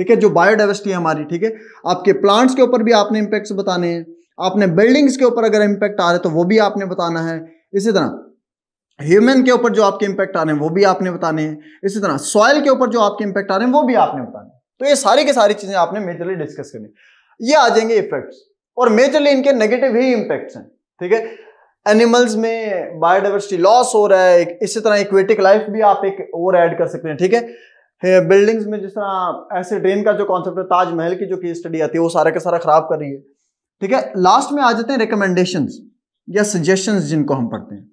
ठीक है जो बायोडाइवर्सिटी है हमारी ठीक है आपके प्लांट्स के ऊपर भी आपने इंपैक्ट्स बताने हैं आपने बिल्डिंग्स के ऊपर अगर इंपैक्ट आ रहे तो वो भी आपने बताना है इसी तरह ह्यूमन के ऊपर जो आपके इंपैक्ट आ रहे हैं वो भी आपने बताने हैं इसी तरह सॉयल के ऊपर जो आपके इंपैक्ट आ रहे हैं वो भी आपने बताने तो ये सारी की सारी चीजें आपने मेजरली डिस्कस करनी ये आ जाएंगे इफेक्ट्स और मेजरली इनके नेगेटिव ही इंपैक्ट्स हैं ठीक है एनिमल्स में बायोडाइवर्सिटी लॉस हो रहा है इसी तरह इक्वेटिक लाइफ भी आप एक और ऐड कर सकते हैं ठीक है बिल्डिंग्स में जिस तरह ऐसे ड्रेन का जो कॉन्सेप्ट है ताजमहल की जो की स्टडी आती है वो सारा का सारा खराब कर रही है ठीक है लास्ट में आ जाते हैं रिकमेंडेशन या सजेशन जिनको हम पढ़ते हैं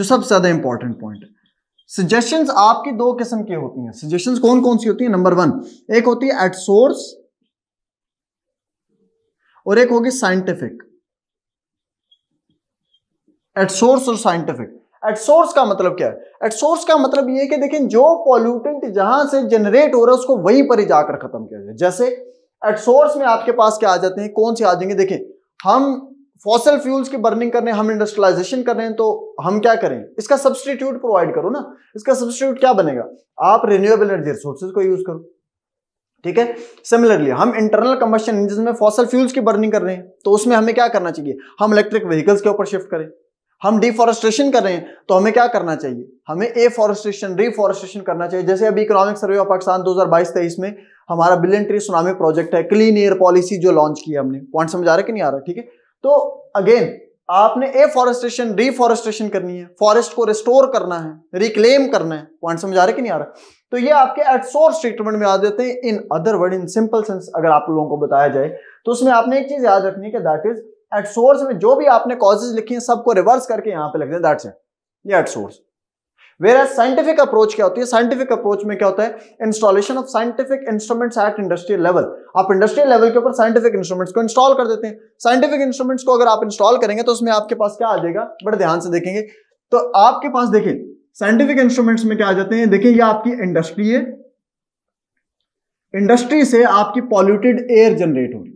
जो सबसे ज्यादा इंपॉर्टेंट पॉइंट है आपकी दो किस्म की होती हैं सजेशन कौन कौन सी होती है नंबर वन एक होती है एट सोर्स और एक होगी साइंटिफिक एट सोर्स और साइंटिफिक एट सोर्स का मतलब क्या है एट सोर्स का मतलब ये कि देखें जो पॉल्यूटेंट जहां से जनरेट हो रहा है उसको वहीं पर ही जाकर खत्म किया जाए जैसे एट सोर्स में आपके पास क्या आ जाते हैं कौन से आ जाएंगे देखें हम फॉसल फ्यूल्स की बर्निंग करने हम इंडस्ट्रियलाइजेशन कर रहे हैं तो हम क्या करें इसका सब्सटीट्यूट प्रोवाइड करो ना इसका सब्सटीट्यूट क्या बनेगा आप रिन्यूएबल एनर्जी रिसोर्सेज को यूज करो ठीक है सिमिलरली हम इंटरनल कंबशन इंजन में फॉसल फ्यूल्स की बर्निंग कर रहे हैं तो उसमें हमें क्या करना चाहिए हम इलेक्ट्रिक व्हीकल्स के ऊपर शिफ्ट करें हम डिफॉरेस्टेशन कर रहे हैं तो हमें क्या करना चाहिए हमें एफॉरेस्टेशन रिफॉरेस्टेशन करना चाहिए जैसे अभी इकोनॉमिक सर्वे ऑफ पाकिस्तान 2022-23 में हमारा बिलियन ट्री सुनामी प्रोजेक्ट है क्लीन एयर पॉलिसी जो लॉन्च की हमने पॉइंट समझ आ रहा है कि नहीं आ रहा ठीक है तो अगेन आपने एफॉरेस्टेशन रिफॉरेस्टेशन करनी है फॉरेस्ट को रिस्टोर करना है रिक्लेम करना है पॉइंट समझ आ रहा है कि नहीं आ रहा तो ये आपके एट सोर्स ट्रीटमेंट में आ जाते हैं in other word in simple sense अगर आप लोगों को बताया जाए तो उसमें आपने एक चीज याद रखनी है कि दैट इज एट सोर्स में जो भी आपने कॉजेज लिखी हैं सबको रिवर्स करके यहां पे लिख दें दैट्स इट ये at source as scientific approach क्या होती है साइंटिफिक अप्रोच में क्या होता है installation of scientific instruments at industrial level आप इंडस्ट्रियल लेवल के ऊपर साइंटिफिक इंस्ट्रूमेंट्स को इंस्टॉल कर देते हैं साइंटिफिक इंस्ट्रूमेंट्स को अगर आप इंस्टॉल करेंगे तो उसमें आपके पास क्या आ जाएगा बड़े ध्यान से देखेंगे तो आपके पास देखिए साइंटिफिक इंस्ट्रूमेंट्स में क्या आ जाते हैं देखिए ये आपकी इंडस्ट्री है इंडस्ट्री से आपकी पॉल्यूटेड एयर जनरेट हो रही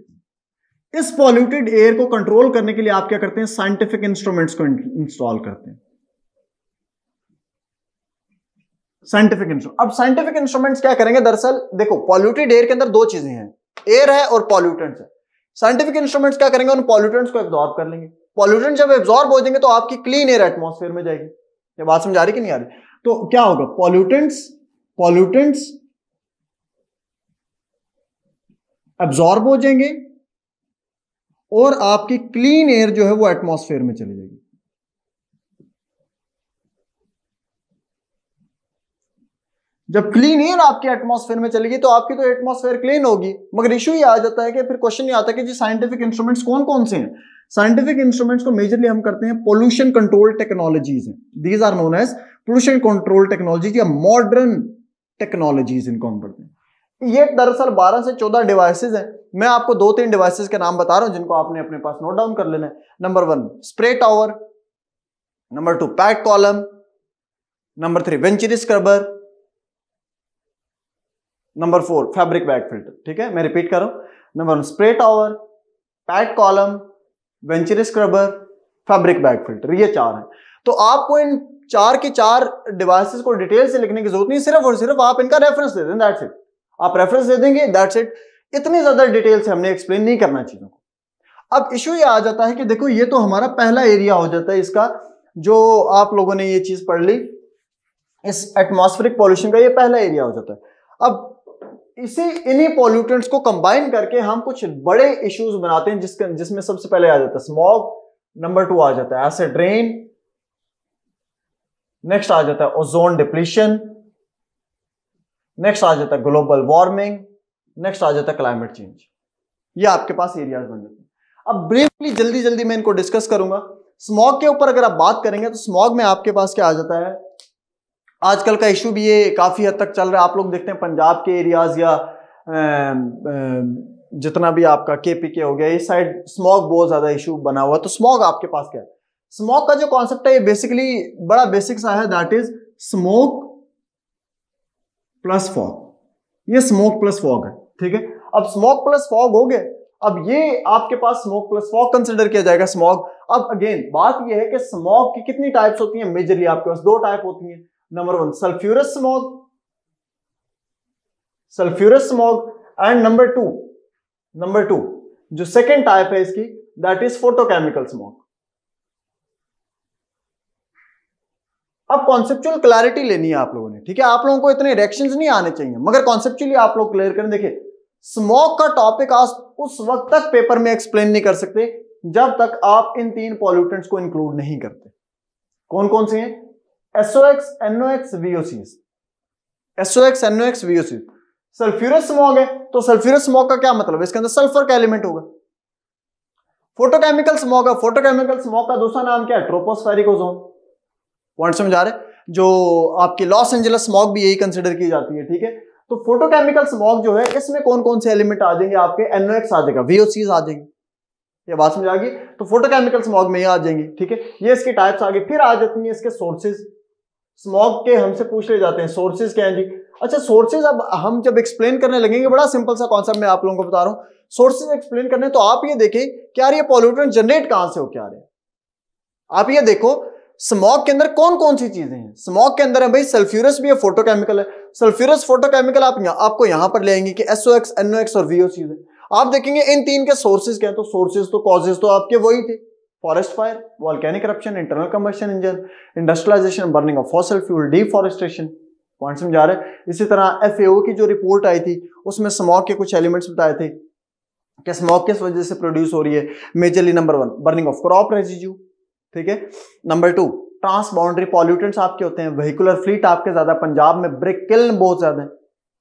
इस पॉल्यूटेड एयर को कंट्रोल करने के लिए आप क्या करते हैं साइंटिफिक इंस्ट्रूमेंट्स को इंस्टॉल करते हैं साइंटिफिक इंस्ट्रूमेंट अब साइंटिफिक इंस्ट्रूमेंट्स क्या करेंगे दरअसल देखो पॉल्यूटेड एयर के अंदर दो चीजें हैं एयर है और पॉल्यूटेंट्स है साइंटिफिक इंस्ट्रूमेंट्स क्या करेंगे उन पॉल्यूटेंट्स को एब्जॉर्ब कर लेंगे पॉल्यूटेंट जब एब्जॉर्ब हो जाएंगे तो आपकी क्लीन एयर एटमोसफेयर में जाएगी ये बात समझा रही कि नहीं आ रही तो क्या होगा पॉल्यूटेंट्स पॉल्यूटेंट्स एब्जॉर्ब हो जाएंगे और आपकी क्लीन एयर जो है वो एटमॉस्फेयर में चली जाएगी जब क्लीन एयर आपके एटमॉस्फेयर में चलेगी तो आपकी तो एटमॉस्फेयर क्लीन होगी मगर इशू ये आ जाता है कि फिर क्वेश्चन ये आता है कि जी साइंटिफिक इंस्ट्रूमेंट्स कौन कौन से हैं साइंटिफिक इंस्ट्रूमेंट्स को मेजरली हम करते हैं पोल्यूशन कंट्रोल टेक्नोलॉजीज हैं these are known as pollution control technologies या मॉडर्न टेक्नोलॉजीज इनको हम पढ़ते हैं ये दरअसल 12 से 14 डिवाइसेस हैं मैं आपको दो तीन डिवाइसेस के नाम बता रहा हूं जिनको आपने अपने पास नोट डाउन कर लेना है number one spray tower number two packed column number three venturi scrubber number four fabric bag filter ठीक है मैं रिपीट कर रहा हूं number one spray tower packed column venturi scrubber fabric bag filter ये चार हैं तो आपको इन चार के चार डिवाइसेस को डिटेल से लिखने की जरूरत नहीं सिर्फ और सिर्फ आप इनका रेफरेंस दे दें दैट्स इट आप रेफरेंस दे देंगे दैट्स इट इतने ज्यादा डिटेल से हमने एक्सप्लेन नहीं करना चीजों को अब इशू ये आ जाता है कि देखो ये तो हमारा पहला एरिया हो जाता है इसका जो आप लोगों ने ये चीज पढ़ ली इस एटमोस्फेरिक पॉल्यूशन का ये पहला एरिया हो जाता है अब इसी इन्हीं पॉल्यूटेंट्स को कंबाइन करके हम कुछ बड़े इश्यूज बनाते हैं जिसके जिसमें सबसे पहले आ जाता है स्मॉग नंबर टू आ जाता है एसिड रेन नेक्स्ट आ जाता है ओजोन डिप्लीशन नेक्स्ट आ जाता है ग्लोबल वार्मिंग नेक्स्ट आ जाता है क्लाइमेट चेंज ये आपके पास एरियाज बन जाते हैं अब ब्रीफली जल्दी जल्दी मैं इनको डिस्कस करूंगा स्मॉग के ऊपर अगर आप बात करेंगे तो स्मॉग में आपके पास क्या आ जाता है आजकल का इशू भी ये काफ़ी हद तक चल रहा है आप लोग देखते हैं पंजाब के एरियाज या जितना भी आपका के पी के हो गया इस साइड स्मॉग बहुत ज़्यादा इशू बना हुआ तो स्मॉग आपके पास क्या है स्मॉग का जो कॉन्सेप्ट है ये बेसिकली बड़ा बेसिक सा है that is smoke plus fog ये स्मोक प्लस फॉग है ठीक है अब स्मोक प्लस फॉग हो गए अब ये आपके पास स्मोक प्लस फॉग कंसिडर किया जाएगा स्मोक अब अगेन बात यह है कि स्मोक की कितनी टाइप्स होती हैं मेजरली आपके पास दो टाइप होती हैं number one sulphurous smoke sulphurous smoke and number two number two जो सेकेंड टाइप है इसकी दैट इज फोटोकेमिकल स्मोक अब कॉन्सेप्चुअल क्लैरिटी लेनी है आप लोगों ने ठीक है आप लोगों को इतने रिएक्शन नहीं आने चाहिए मगर कॉन्सेप्चुअली आप लोग क्लियर करें देखिए स्मोक का टॉपिक आज उस वक्त तक पेपर में एक्सप्लेन नहीं कर सकते जब तक आप इन तीन पॉल्यूटेंट्स को इंक्लूड नहीं करते कौन कौन से हैं SOx NOx VOCs SOx NOx VOCs sulphurous smoke है तो सल्फ्यूरस स्मोक का क्या मतलब है इसके अंदर सल्फर का एलिमेंट होगा फोटोकेमिकल स्मोक है फोटोकेमिकल स्मोक का दूसरा नाम क्या है ट्रोपोस्फेरिक ओजोन पॉइंट समझा रहे जो आपकी लॉस एंजलस स्मॉग भी यही कंसिडर की जाती है ठीक है तो फोटोकेमिकल स्मॉग जो है इसमें कौन कौन से एलिमेंट आ जाएंगे आपके एनोएक्स आ जाएगा वीओसीज आ जाएंगे ये बात समझ आ गई तो फोटोकेमिकल स्मॉग में ही आ जाएंगे ठीक है ये इसकी टाइप्स आ गई फिर आ जाती है इसके सोर्सेज स्मॉग के हमसे पूछ ले जाते हैं सोर्सेज क्या है जी अच्छा सोर्सेज अब हम जब एक्सप्लेन करने लगेंगे बड़ा सिंपल सा कॉन्सेप्ट मैं आप लोगों को बता रहा हूं सोर्सेज एक्सप्लेन करने तो आप ये देखें क्या ये पॉल्यूटेंट जनरेट कहां से हो क्या रहे आप ये देखो स्मॉग के अंदर कौन कौन सी चीजें हैं स्मॉग के अंदर है भाई सल्फ्यूरस भी है फोटोकेमिकल है सल्फ्यूरस फोटोकेमिकल आप यहां आपको यहां पर लेंगे कि एसओ एक्स एनओ एक्स और वीओ चीज आप देखेंगे इन तीन के सोर्सेज क्या है तो सोर्सेज तो कॉजेज तो आपके वही थे forest fire volcanic corruption internal combustion engine industrialisation burning of fossil fuel deforestation point समझा रहे इसी तरह एफ की जो रिपोर्ट आई थी उसमें स्मॉग के कुछ एलिमेंट्स बताए थे कि स्मॉग किस वजह से प्रोड्यूस हो रही है majorly number one burning of crop residue ठीक है number two transboundary pollutants आपके होते हैं वहीकुलर फ्लीट आपके ज्यादा पंजाब में ब्रिक किल बहुत ज्यादा है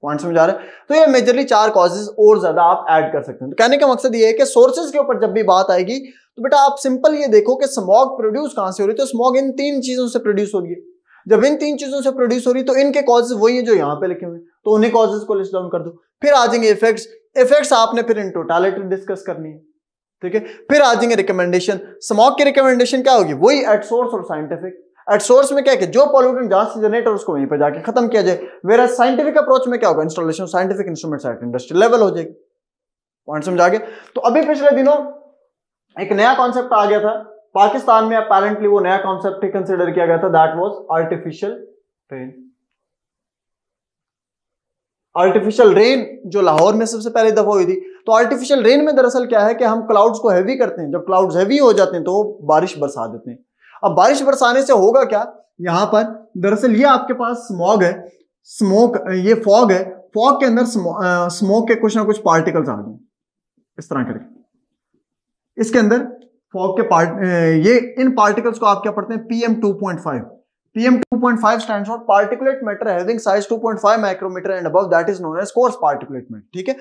पॉइंट समझ आ रहा तो ये मेजरली चार कॉजेज और ज्यादा आप ऐड कर सकते हैं तो कहने का मकसद ये है कि सोर्सेज के ऊपर जब भी बात आएगी तो बेटा आप सिंपल ये देखो कि स्मॉग प्रोड्यूस कहां से हो रही है तो स्मॉग इन तीन चीजों से प्रोड्यूस हो रही है जब इन तीन चीजों से प्रोड्यूस हो रही तो इनके कॉजेज वही है जो यहाँ पे लिखे हुए तो उन्हीं कॉजेज को लिस्ट डाउन कर दो फिर आ जाएंगे इफेक्ट्स इफेक्ट्स आपने फिर इन टोटालिटी डिस्कस करनी है ठीक है फिर आ जाएंगे रिकमेंडेशन स्मॉक की रिकमेंडेशन क्या होगी वही एट सोर्स और साइंटिफिक एट सोर्स में क्या है जो पॉल्यूटन जहां से जनरेट हो उसको वहीं पर जाकर खत्म किया जाए वेरा साइंटिफिक अप्रोच में क्या होगा installation scientific instrument at industry level हो जाएगी पॉइंट समझा गए तो अभी पिछले दिनों एक नया कॉन्सेप्ट आ गया था पाकिस्तान में अपेरेंटली वो नया कॉन्सेप्ट कंसिडर किया गया था that was artificial rain artificial rain जो लाहौर में सबसे पहले दफा हुई थी तो आर्टिफिशियल रेन में दरअसल क्या है कि हम क्लाउड्स को हैवी करते हैं जब क्लाउड्स हैवी हो जाते हैं तो बारिश बरसा देते हैं अब बारिश बरसाने से होगा क्या यहां पर दरअसल ये आपके पास स्मॉग है स्मोक ये फॉग है फॉग के अंदर स्मोक के कुछ ना कुछ पार्टिकल्स आ गए इस तरह करके इसके अंदर फॉग के पार्ट ये इन पार्टिकल्स को आप क्या पढ़ते हैं PM two point five PM 2.5 stands for particulate matter having size 2.5 micrometer and above that is known as coarse particulate matter ठीक है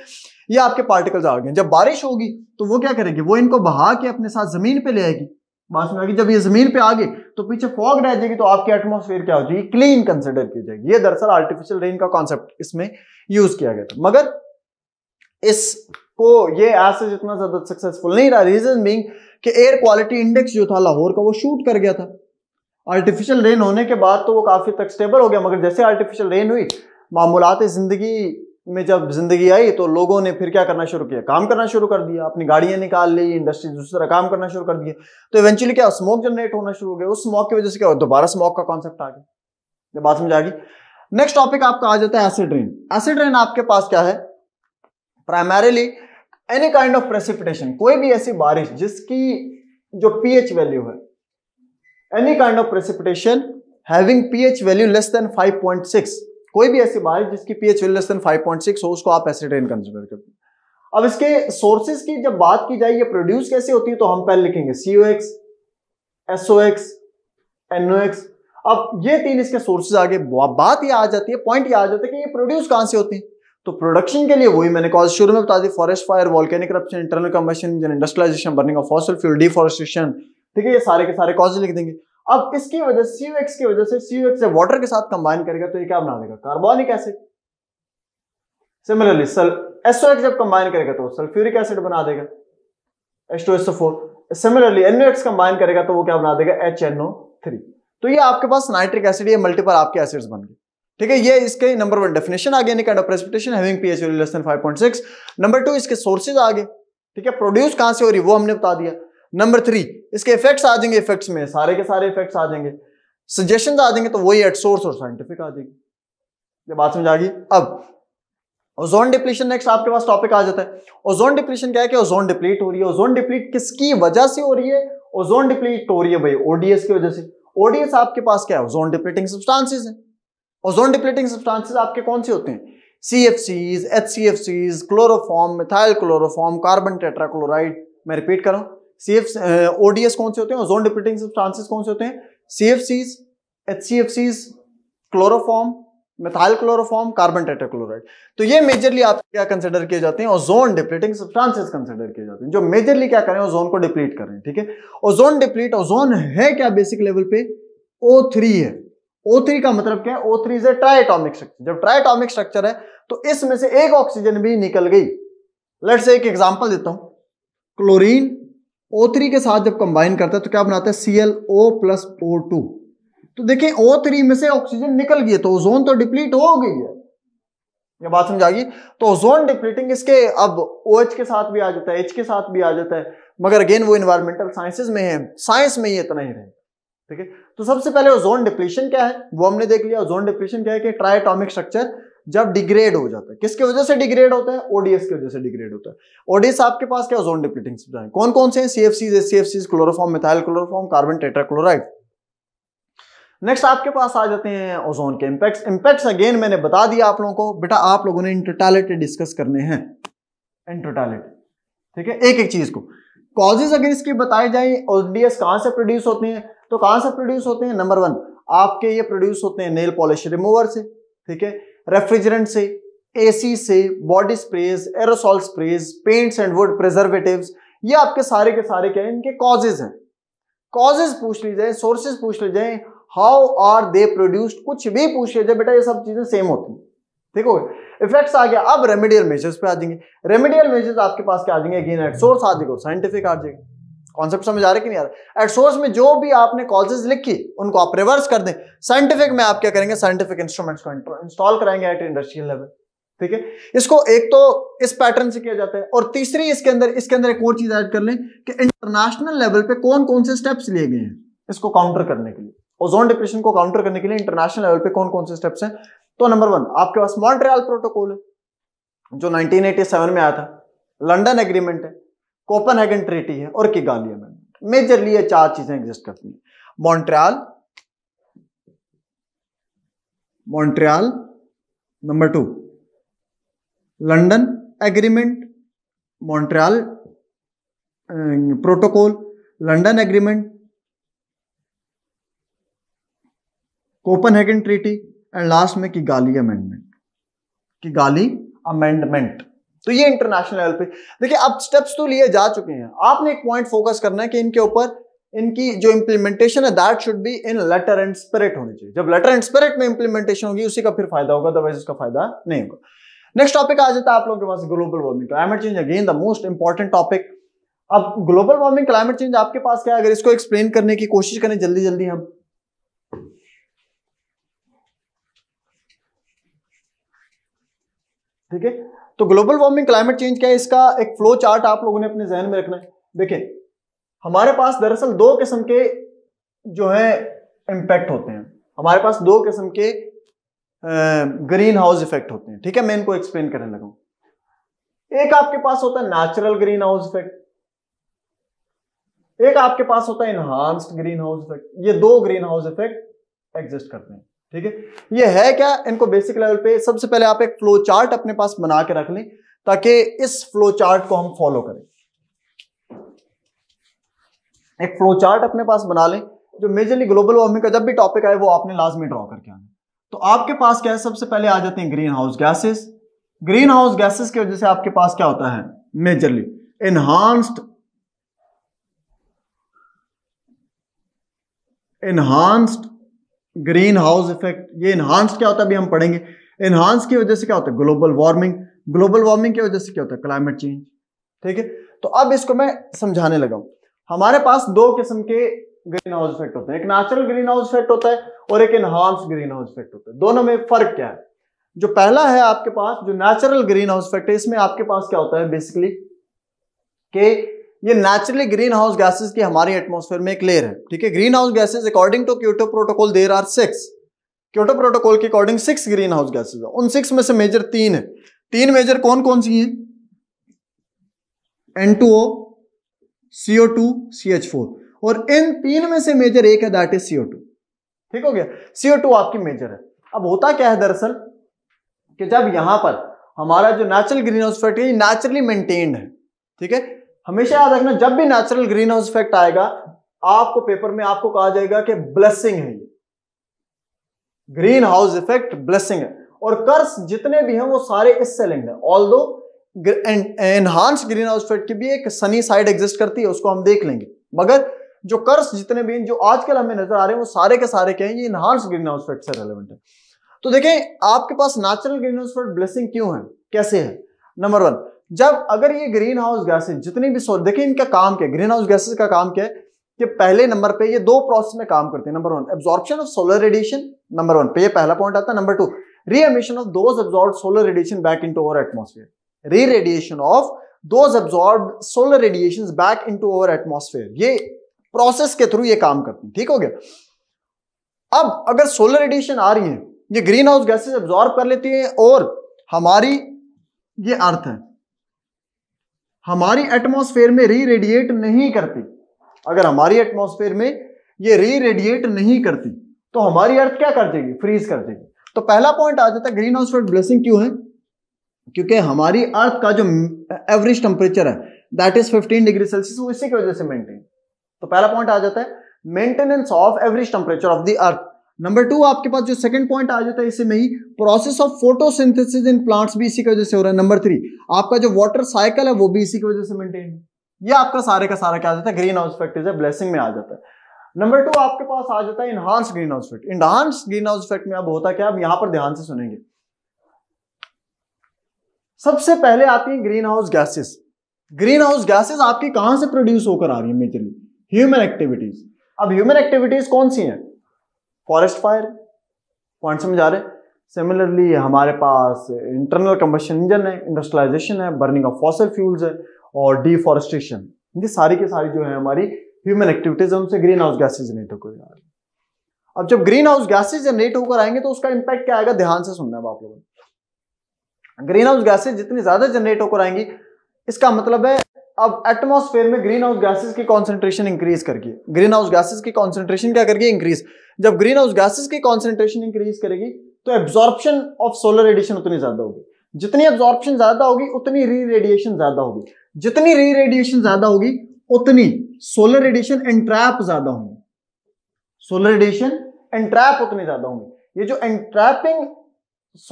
ये आपके particles आ गए जब बारिश होगी तो वो क्या करेगी वो इनको बहा के अपने साथ जमीन पे ले आएगी बात सुना जब ये जमीन पे आ गए तो पीछे फॉग रह जाएगी तो आपकी एटमोसफेयर क्या हो जाएगी क्लीन कंसिडर की जाएगी ये दरअसल आर्टिफिशियल रेन का कॉन्सेप्ट इसमें यूज किया गया था मगर इसको ये आज से जितना ज्यादा सक्सेसफुल नहीं रहा reason being air quality index जो था लाहौर का वो शूट कर गया था आर्टिफिशियल रेन होने के बाद तो वो काफ़ी तक स्टेबल हो गया मगर जैसे आर्टिफिशियल रेन हुई मामूलत ज़िंदगी में जब ज़िंदगी आई तो लोगों ने फिर क्या करना शुरू किया काम करना शुरू कर दिया अपनी गाड़ियाँ निकाल ली इंडस्ट्री तरह काम करना शुरू कर दिए तो इवेंचुअली क्या स्मोक जनरेट होना शुरू हो गया उस स्मोक की वजह से क्या हो दोबारा स्मोक का कॉन्सेप्ट आ गया बात समझ आ गई नेक्स्ट टॉपिक आपका आ जाता है एसिड रेन एसिड रेन आपके पास क्या है primarily any kind of precipitation कोई भी ऐसी बारिश जिसकी जो पीएच वैल्यू है any kind of precipitation having pH value less than 5.6 कोई भी ऐसी बारिश जिसकी pH value less than 5.6 हो उसको आप एसिड रेन कंसिडर करते हैं अब इसके सोर्सेज की जब बात की जाए ये प्रोड्यूस कैसे होती है तो हम पहले लिखेंगे COX, SOX, NOX अब ये तीन इसके सोर्सेज आगे बात ये आ जाती है पॉइंट ये आ जाता है कि ये प्रोड्यूस कहां से होती है तो प्रोडक्शन के लिए वही मैंने कॉज शुरू में बता दी forest fire volcanic corruption internal combustion industrialisation burning of fossil fuel deforestation ठीक है ये सारे के सारे कॉज लिख देंगे अब इसकी वजह से एक्स की वजह से सी एक्स वाटर के साथ कंबाइन करेगा तो ये क्या बना देगा कार्बोनिक एसिड सिमिलरली सल एसओ एक्स जब कंबाइन करेगा तो सल्फ्यूरिक एसिड बना देगा S two S four similarly NO x combine करेगा तो वो क्या बना देगा एच एनओ थ्री तो ये आपके पास नाइट्रिक एसिड ये मल्टीपल आपके एसिड्स बन गए ठीक है ये इसके नंबर वन डेफिनेशन आ गया kind of precipitation having pH less than 5.6 number two इसके सोर्सेज आ गए ठीक है प्रोड्यूस कहां से हो रही वो हमने बता दिया नंबर थ्री इसके इफेक्ट्स आ जाएंगे इफेक्ट्स में सारे के सारे इफेक्ट्स आ जाएंगे सजेशन आ जाएंगे तो वही एट सोर्स और साइंटिफिक आ जाएगी ये बात समझ आ गई अब ओजोन डिप्लीशन नेक्स्ट आपके पास टॉपिक आ जाता है ओजोन डिप्लीशन क्या है कि ओजोन डिप्लीट हो रही है ओजोन डिप्लीट किसकी वजह से हो रही है ओजोन डिप्लीट हो रही है भाई ओडीएस की वजह से ओडीएस आपके पास क्या है ओजोन डिप्लीटिंग सब्सटेंसेस है ओजोन डिप्लीटिंग सब्सटेंसेस आपके कौन से होते हैं C F Cs H C F Cs chloroform methyl chloroform carbon tetrachloride मैं रिपीट कर रहा हूं सीएफ ओडीएस uh, कौन से होते हैं जोन डिप्लीटिंग सब्सटेंसेस कौन से होते हैं CFCs HCFCs chloroform methyl chloroform carbon tetrachloride तो ये मेजरली आप क्या कंसिडर किए जाते हैं ओजोन डिप्लीटिंग सब्सटेंसेस कंसिडर किए जाते हैं जो मेजरली क्या करें ओजोन को डिप्लीट करें ठीक है ओजोन डिप्लीट ओजोन है क्या बेसिक लेवल पे ओ थ्री है ओ थ्री का मतलब क्या है O three is a triatomic structure जब ट्राइटॉमिक स्ट्रक्चर है तो इसमें से एक ऑक्सीजन भी निकल गई लेट से एक एग्जाम्पल देता हूं क्लोरीन O3 के साथ जब कंबाइन करता है तो क्या बनाता है C L O plus O two तो देखिए O3 में से ऑक्सीजन निकल गई है तो ओजोन तो डिप्लीट हो गई है ये बात समझ आ गई तो ओजोन डिप्लीटिंग इसके अब ओ OH के साथ भी आ जाता है H के साथ भी आ जाता है मगर अगेन वो इन्वायरमेंटल साइंसेज में है साइंस में ही इतना ही रहेगा ठीक है तो सबसे पहले ओजोन डिप्लीशन क्या है वो हमने देख लिया ओजोन डिप्लीशन क्या है कि ट्राइटॉमिक स्ट्रक्चर जब डिग्रेड हो जाता है किसके वजह से डिग्रेड होता है ओडीएस की वजह से डिग्रेड होता है ओडीएस आपके पास क्या ओजोन डिप्लीटिंग सब्सटेंस है कौन कौन से हैं CFCs SCFCs chloroform methyl chloroform carbon tetrachloride next आपके पास आ जाते हैं ओजोन के इंपैक्ट्स इंपैक्ट्स अगेन मैंने बता दिया आप लोगों को बेटा आप लोगों ने इंटोटालिटी डिस्कस करने हैं इंटोटालिटी ठीक है एक एक चीज को कॉजेज अगर इसकी बताई जाए ओडीएस कहां से प्रोड्यूस होते हैं तो कहां से प्रोड्यूस होते हैं नंबर वन आपके ये प्रोड्यूस होते हैं नेल पॉलिश रिमूवर से ठीक है रेफ्रिजरेंट से एसी से body sprays aerosol sprays paints and wood preservative ये आपके सारे के सारे क्या है इनके कॉजेज हैं कॉजेज पूछ ली जाए सोर्सेज पूछ ली जाए हाउ आर दे प्रोड्यूस्ड कुछ भी पूछ लिया जाए बेटा ये सब चीजें सेम होती हैं ठीक हो इफेक्ट्स आ गया अब रेमेडियल मेजर्स पे आ जाएंगे रेमेडियल मेजर्स आपके पास क्या आ जाएंगे अगेन एट सोर्स आ जाएगा साइंटिफिक आ जाएगा कॉन्सेप्ट समझ आ रहा कि नहीं आ रहा एट सोर्स में जो भी आपने कॉजेज लिखी उनको आप रिवर्स कर दें साइंटिफिक में आप क्या करेंगे साइंटिफिक इंस्ट्रूमेंट्स को इंस्टॉल कराएंगे एट इंडस्ट्रियल लेवल ठीक है इसको एक तो इस पैटर्न से किया जाता है और तीसरी इसके अंदर इसके अंदर एक और चीज ऐड कर लें कि इंटरनेशनल लेवल पे कौन कौन से स्टेप्स लिए गए हैं इसको काउंटर करने के लिए ओजोन डिप्रेशन को काउंटर करने के लिए इंटरनेशनल लेवल पे कौन कौन से स्टेप्स हैं तो नंबर वन आपके पास मॉन्ट्रियल प्रोटोकॉल है जो 1987 में आया था लंडन एग्रीमेंट है कोपनहेगन ट्रीटी है और किगाली अमेंडमेंट मेजरली ये चार चीजें एग्जिस्ट करती हैं Montreal Montreal number two London agreement Montreal uh, protocol London agreement Copenhagen treaty and last में किगाली अमेंडमेंट किगाली अमेंडमेंट तो ये इंटरनेशनल लेवल पे देखिए अब स्टेप्स तो लिए जा चुके हैं आपने एक पॉइंट फोकस करना है कि इनके ऊपर इनकी जो इंप्लीमेंटेशन है that should be in letter and spirit होनी चाहिए जब लेटर एंड स्पिरिट में इंप्लीमेंटेशन होगी उसी का फिर फायदा होगा अदरवाइज उसका फायदा नहीं होगा नेक्स्ट टॉपिक आ जाता है तो आप लोगों के पास global warming climate change again the most important topic अब ग्लोबल वार्मिंग क्लाइमेट चेंज आपके पास क्या है अगर इसको एक्सप्लेन करने की कोशिश करें जल्दी जल्दी हम ठीक है तो ग्लोबल वार्मिंग क्लाइमेट चेंज क्या है इसका एक फ्लो चार्ट आप लोगों ने अपने जहन में रखना है देखिए हमारे पास दरअसल दो किस्म के जो है इंपैक्ट होते हैं हमारे पास दो किस्म के ग्रीन हाउस इफेक्ट होते हैं ठीक है मैं इनको एक्सप्लेन करने लगा एक आपके पास होता है नेचुरल ग्रीन हाउस इफेक्ट एक आपके पास होता है इनहांस्ड ग्रीन हाउस इफेक्ट ये दो ग्रीन हाउस इफेक्ट एग्जिस्ट करते हैं ठीक है ये है क्या इनको बेसिक लेवल पे सबसे पहले आप एक फ्लो चार्ट अपने पास बना के रख लें ताकि इस फ्लो चार्ट को हम फॉलो करें एक फ्लो चार्ट अपने पास बना लें जो मेजरली ग्लोबल वार्मिंग का जब भी टॉपिक आए वो आपने लाजमी ड्रॉ करके आना तो आपके पास क्या है सबसे पहले आ जाते हैं greenhouse gases greenhouse gases की वजह से आपके पास क्या होता है majorly enhanced enhanced greenhouse effect ये इन्हांस क्या होता है अभी हम पढ़ेंगे इन्हांस की वजह से क्या होता है ग्लोबल वार्मिंग ग्लोबल वार्मिंग की वजह से क्या होता है क्लाइमेट चेंज ठीक है तो अब इसको मैं समझाने लगा हमारे पास दो किस्म के ग्रीन हाउस इफेक्ट होते हैं एक नेचुरल ग्रीन हाउस इफेक्ट होता है और एक इन्हांस ग्रीन हाउस इफेक्ट होता है दोनों में फर्क क्या है जो पहला है आपके पास जो नेचुरल ग्रीन हाउस इफेक्ट है इसमें आपके पास क्या होता है बेसिकली के ये नेचुरली ग्रीन हाउस गैसेज की हमारी एटमोसफेयर में एक है ठीक है greenhouse gases according to Kyoto protocol there are six Kyoto protocol के according six greenhouse gases उन सिक्स में से मेजर तीन है तीन मेजर कौन कौन सी हैं N two O CO two C H four और इन तीन में से मेजर एक है दैट इज सीओ टू ठीक हो गया सीओ टू आपकी मेजर है अब होता क्या है दरअसल कि जब यहां पर हमारा जो नेचुरल ग्रीन हाउस इफेक्ट है ये नेचुरली मेंटेन्ड है ठीक है हमेशा याद रखना जब भी नेचुरल ग्रीन हाउस इफेक्ट आएगा आपको पेपर में आपको कहा जाएगा कि ब्लेसिंग है ये ग्रीन हाउस इफेक्ट ब्लेसिंग है और कर्स जितने भी हैं वो सारे इससे लिंक है ऑल दो एनहांस ग्रीन हाउस इफेक्ट की भी एक सनी साइड एग्जिस्ट करती है उसको हम देख लेंगे मगर जो कर्स जितने भी जो आजकल हमें नजर आ रहे हैं वो सारे के सारे के हैं ये इनहांस ग्रीन हाउस इफेक्ट से रेलिवेंट है तो देखें आपके पास natural greenhouse effect blessing क्यों है कैसे है नंबर वन जब अगर ये ग्रीन हाउस गैसेज जितनी भी सोच देखिए इनका काम क्या ग्रीन हाउस गैसेज का काम क्या है कि पहले नंबर पे ये दो प्रोसेस में काम करते हैं number one absorption of solar radiation number one पे ये पहला पॉइंट आता है number two reemission of those absorb solar radiation back into over atmosphere reradiation of those absorb solar radiation back into over atmosphere ये process के through ये काम करती है ठीक हो गया अब अगर सोलर रेडिएशन आ रही है ये ग्रीन हाउस गैसेज एब्जॉर्ब कर लेती है और हमारी ये अर्थ है हमारी एटमॉस्फेयर में री रेडिएट नहीं करती अगर हमारी एटमॉस्फेयर में ये री रेडिएट नहीं करती तो हमारी अर्थ क्या कर देगी फ्रीज कर देगी तो पहला पॉइंट आ जाता है ग्रीन हाउस ब्लेसिंग क्यों है क्योंकि हमारी अर्थ का जो एवरेज टेम्परेचर है दैट इज 15 डिग्री सेल्सियस वो इसी की वजह से मेंटेन तो पहला पॉइंट आ जाता है maintenance of average temperature of the earth number two आपके पास जो सेकंड पॉइंट आ जाता है इसी में ही process of photosynthesis in plants भी इसी की वजह से हो रहा है नंबर थ्री आपका जो वाटर साइकिल है वो भी इसी की वजह से मेंटेन है ये आपका सारे का सारा क्या आ जाता है greenhouse effect is blessing में आ जाता है नंबर टू आपके पास आ जाता है enhance greenhouse effect enhance greenhouse effect में अब होता क्या अब यहां पर ध्यान से सुनेंगे सबसे पहले आती है greenhouse gases greenhouse gases आपकी कहां से प्रोड्यूस होकर आ रही है मेजरली ह्यूमन एक्टिविटीज अब ह्यूमन एक्टिविटीज कौन सी है फॉरेस्ट फायर पॉइंट समझ आ रहे सिमिलरली हमारे पास इंटरनल कम्बशन इंजन है इंडस्ट्रलाइजेशन है बर्निंग ऑफ फॉसल फ्यूल्स है और डिफॉरेस्टेशन ये सारी की सारी जो है हमारी ह्यूमन एक्टिविटीज है उनसे ग्रीन हाउस गैसेज जनरेट होकर जा रही अब जब ग्रीन हाउस गैसेज जनरेट होकर आएंगे तो उसका इंपैक्ट क्या आएगा ध्यान से सुनना है आप लोगों ग्रीन हाउस गैसेज जितनी ज्यादा जनरेट होकर आएंगी इसका मतलब है अब एटमॉस्फेयर में ग्रीन हाउस गैसेस की कॉन्सेंट्रेशन इंक्रीज करके ग्रीन हाउस गैसेस की कॉन्सेंट्रेशन क्या करके इंक्रीज जब ग्रीन हाउस गैसेस की कॉन्सेंट्रेशन इंक्रीज करेगी तो एब्जॉर्प्शन ऑफ सोलर रेडिएशन उतनी ज्यादा होगी जितनी एब्जॉर्प्शन ज्यादा होगी उतनी री रेडिएशन ज्यादा होगी जितनी री रेडिएशन ज्यादा होगी उतनी सोलर रेडिएशन एंट्रैप ज्यादा होंगे सोलर रेडिएशन एंट्रैप उतनी ज्यादा होंगे ये जो एंट्रैपिंग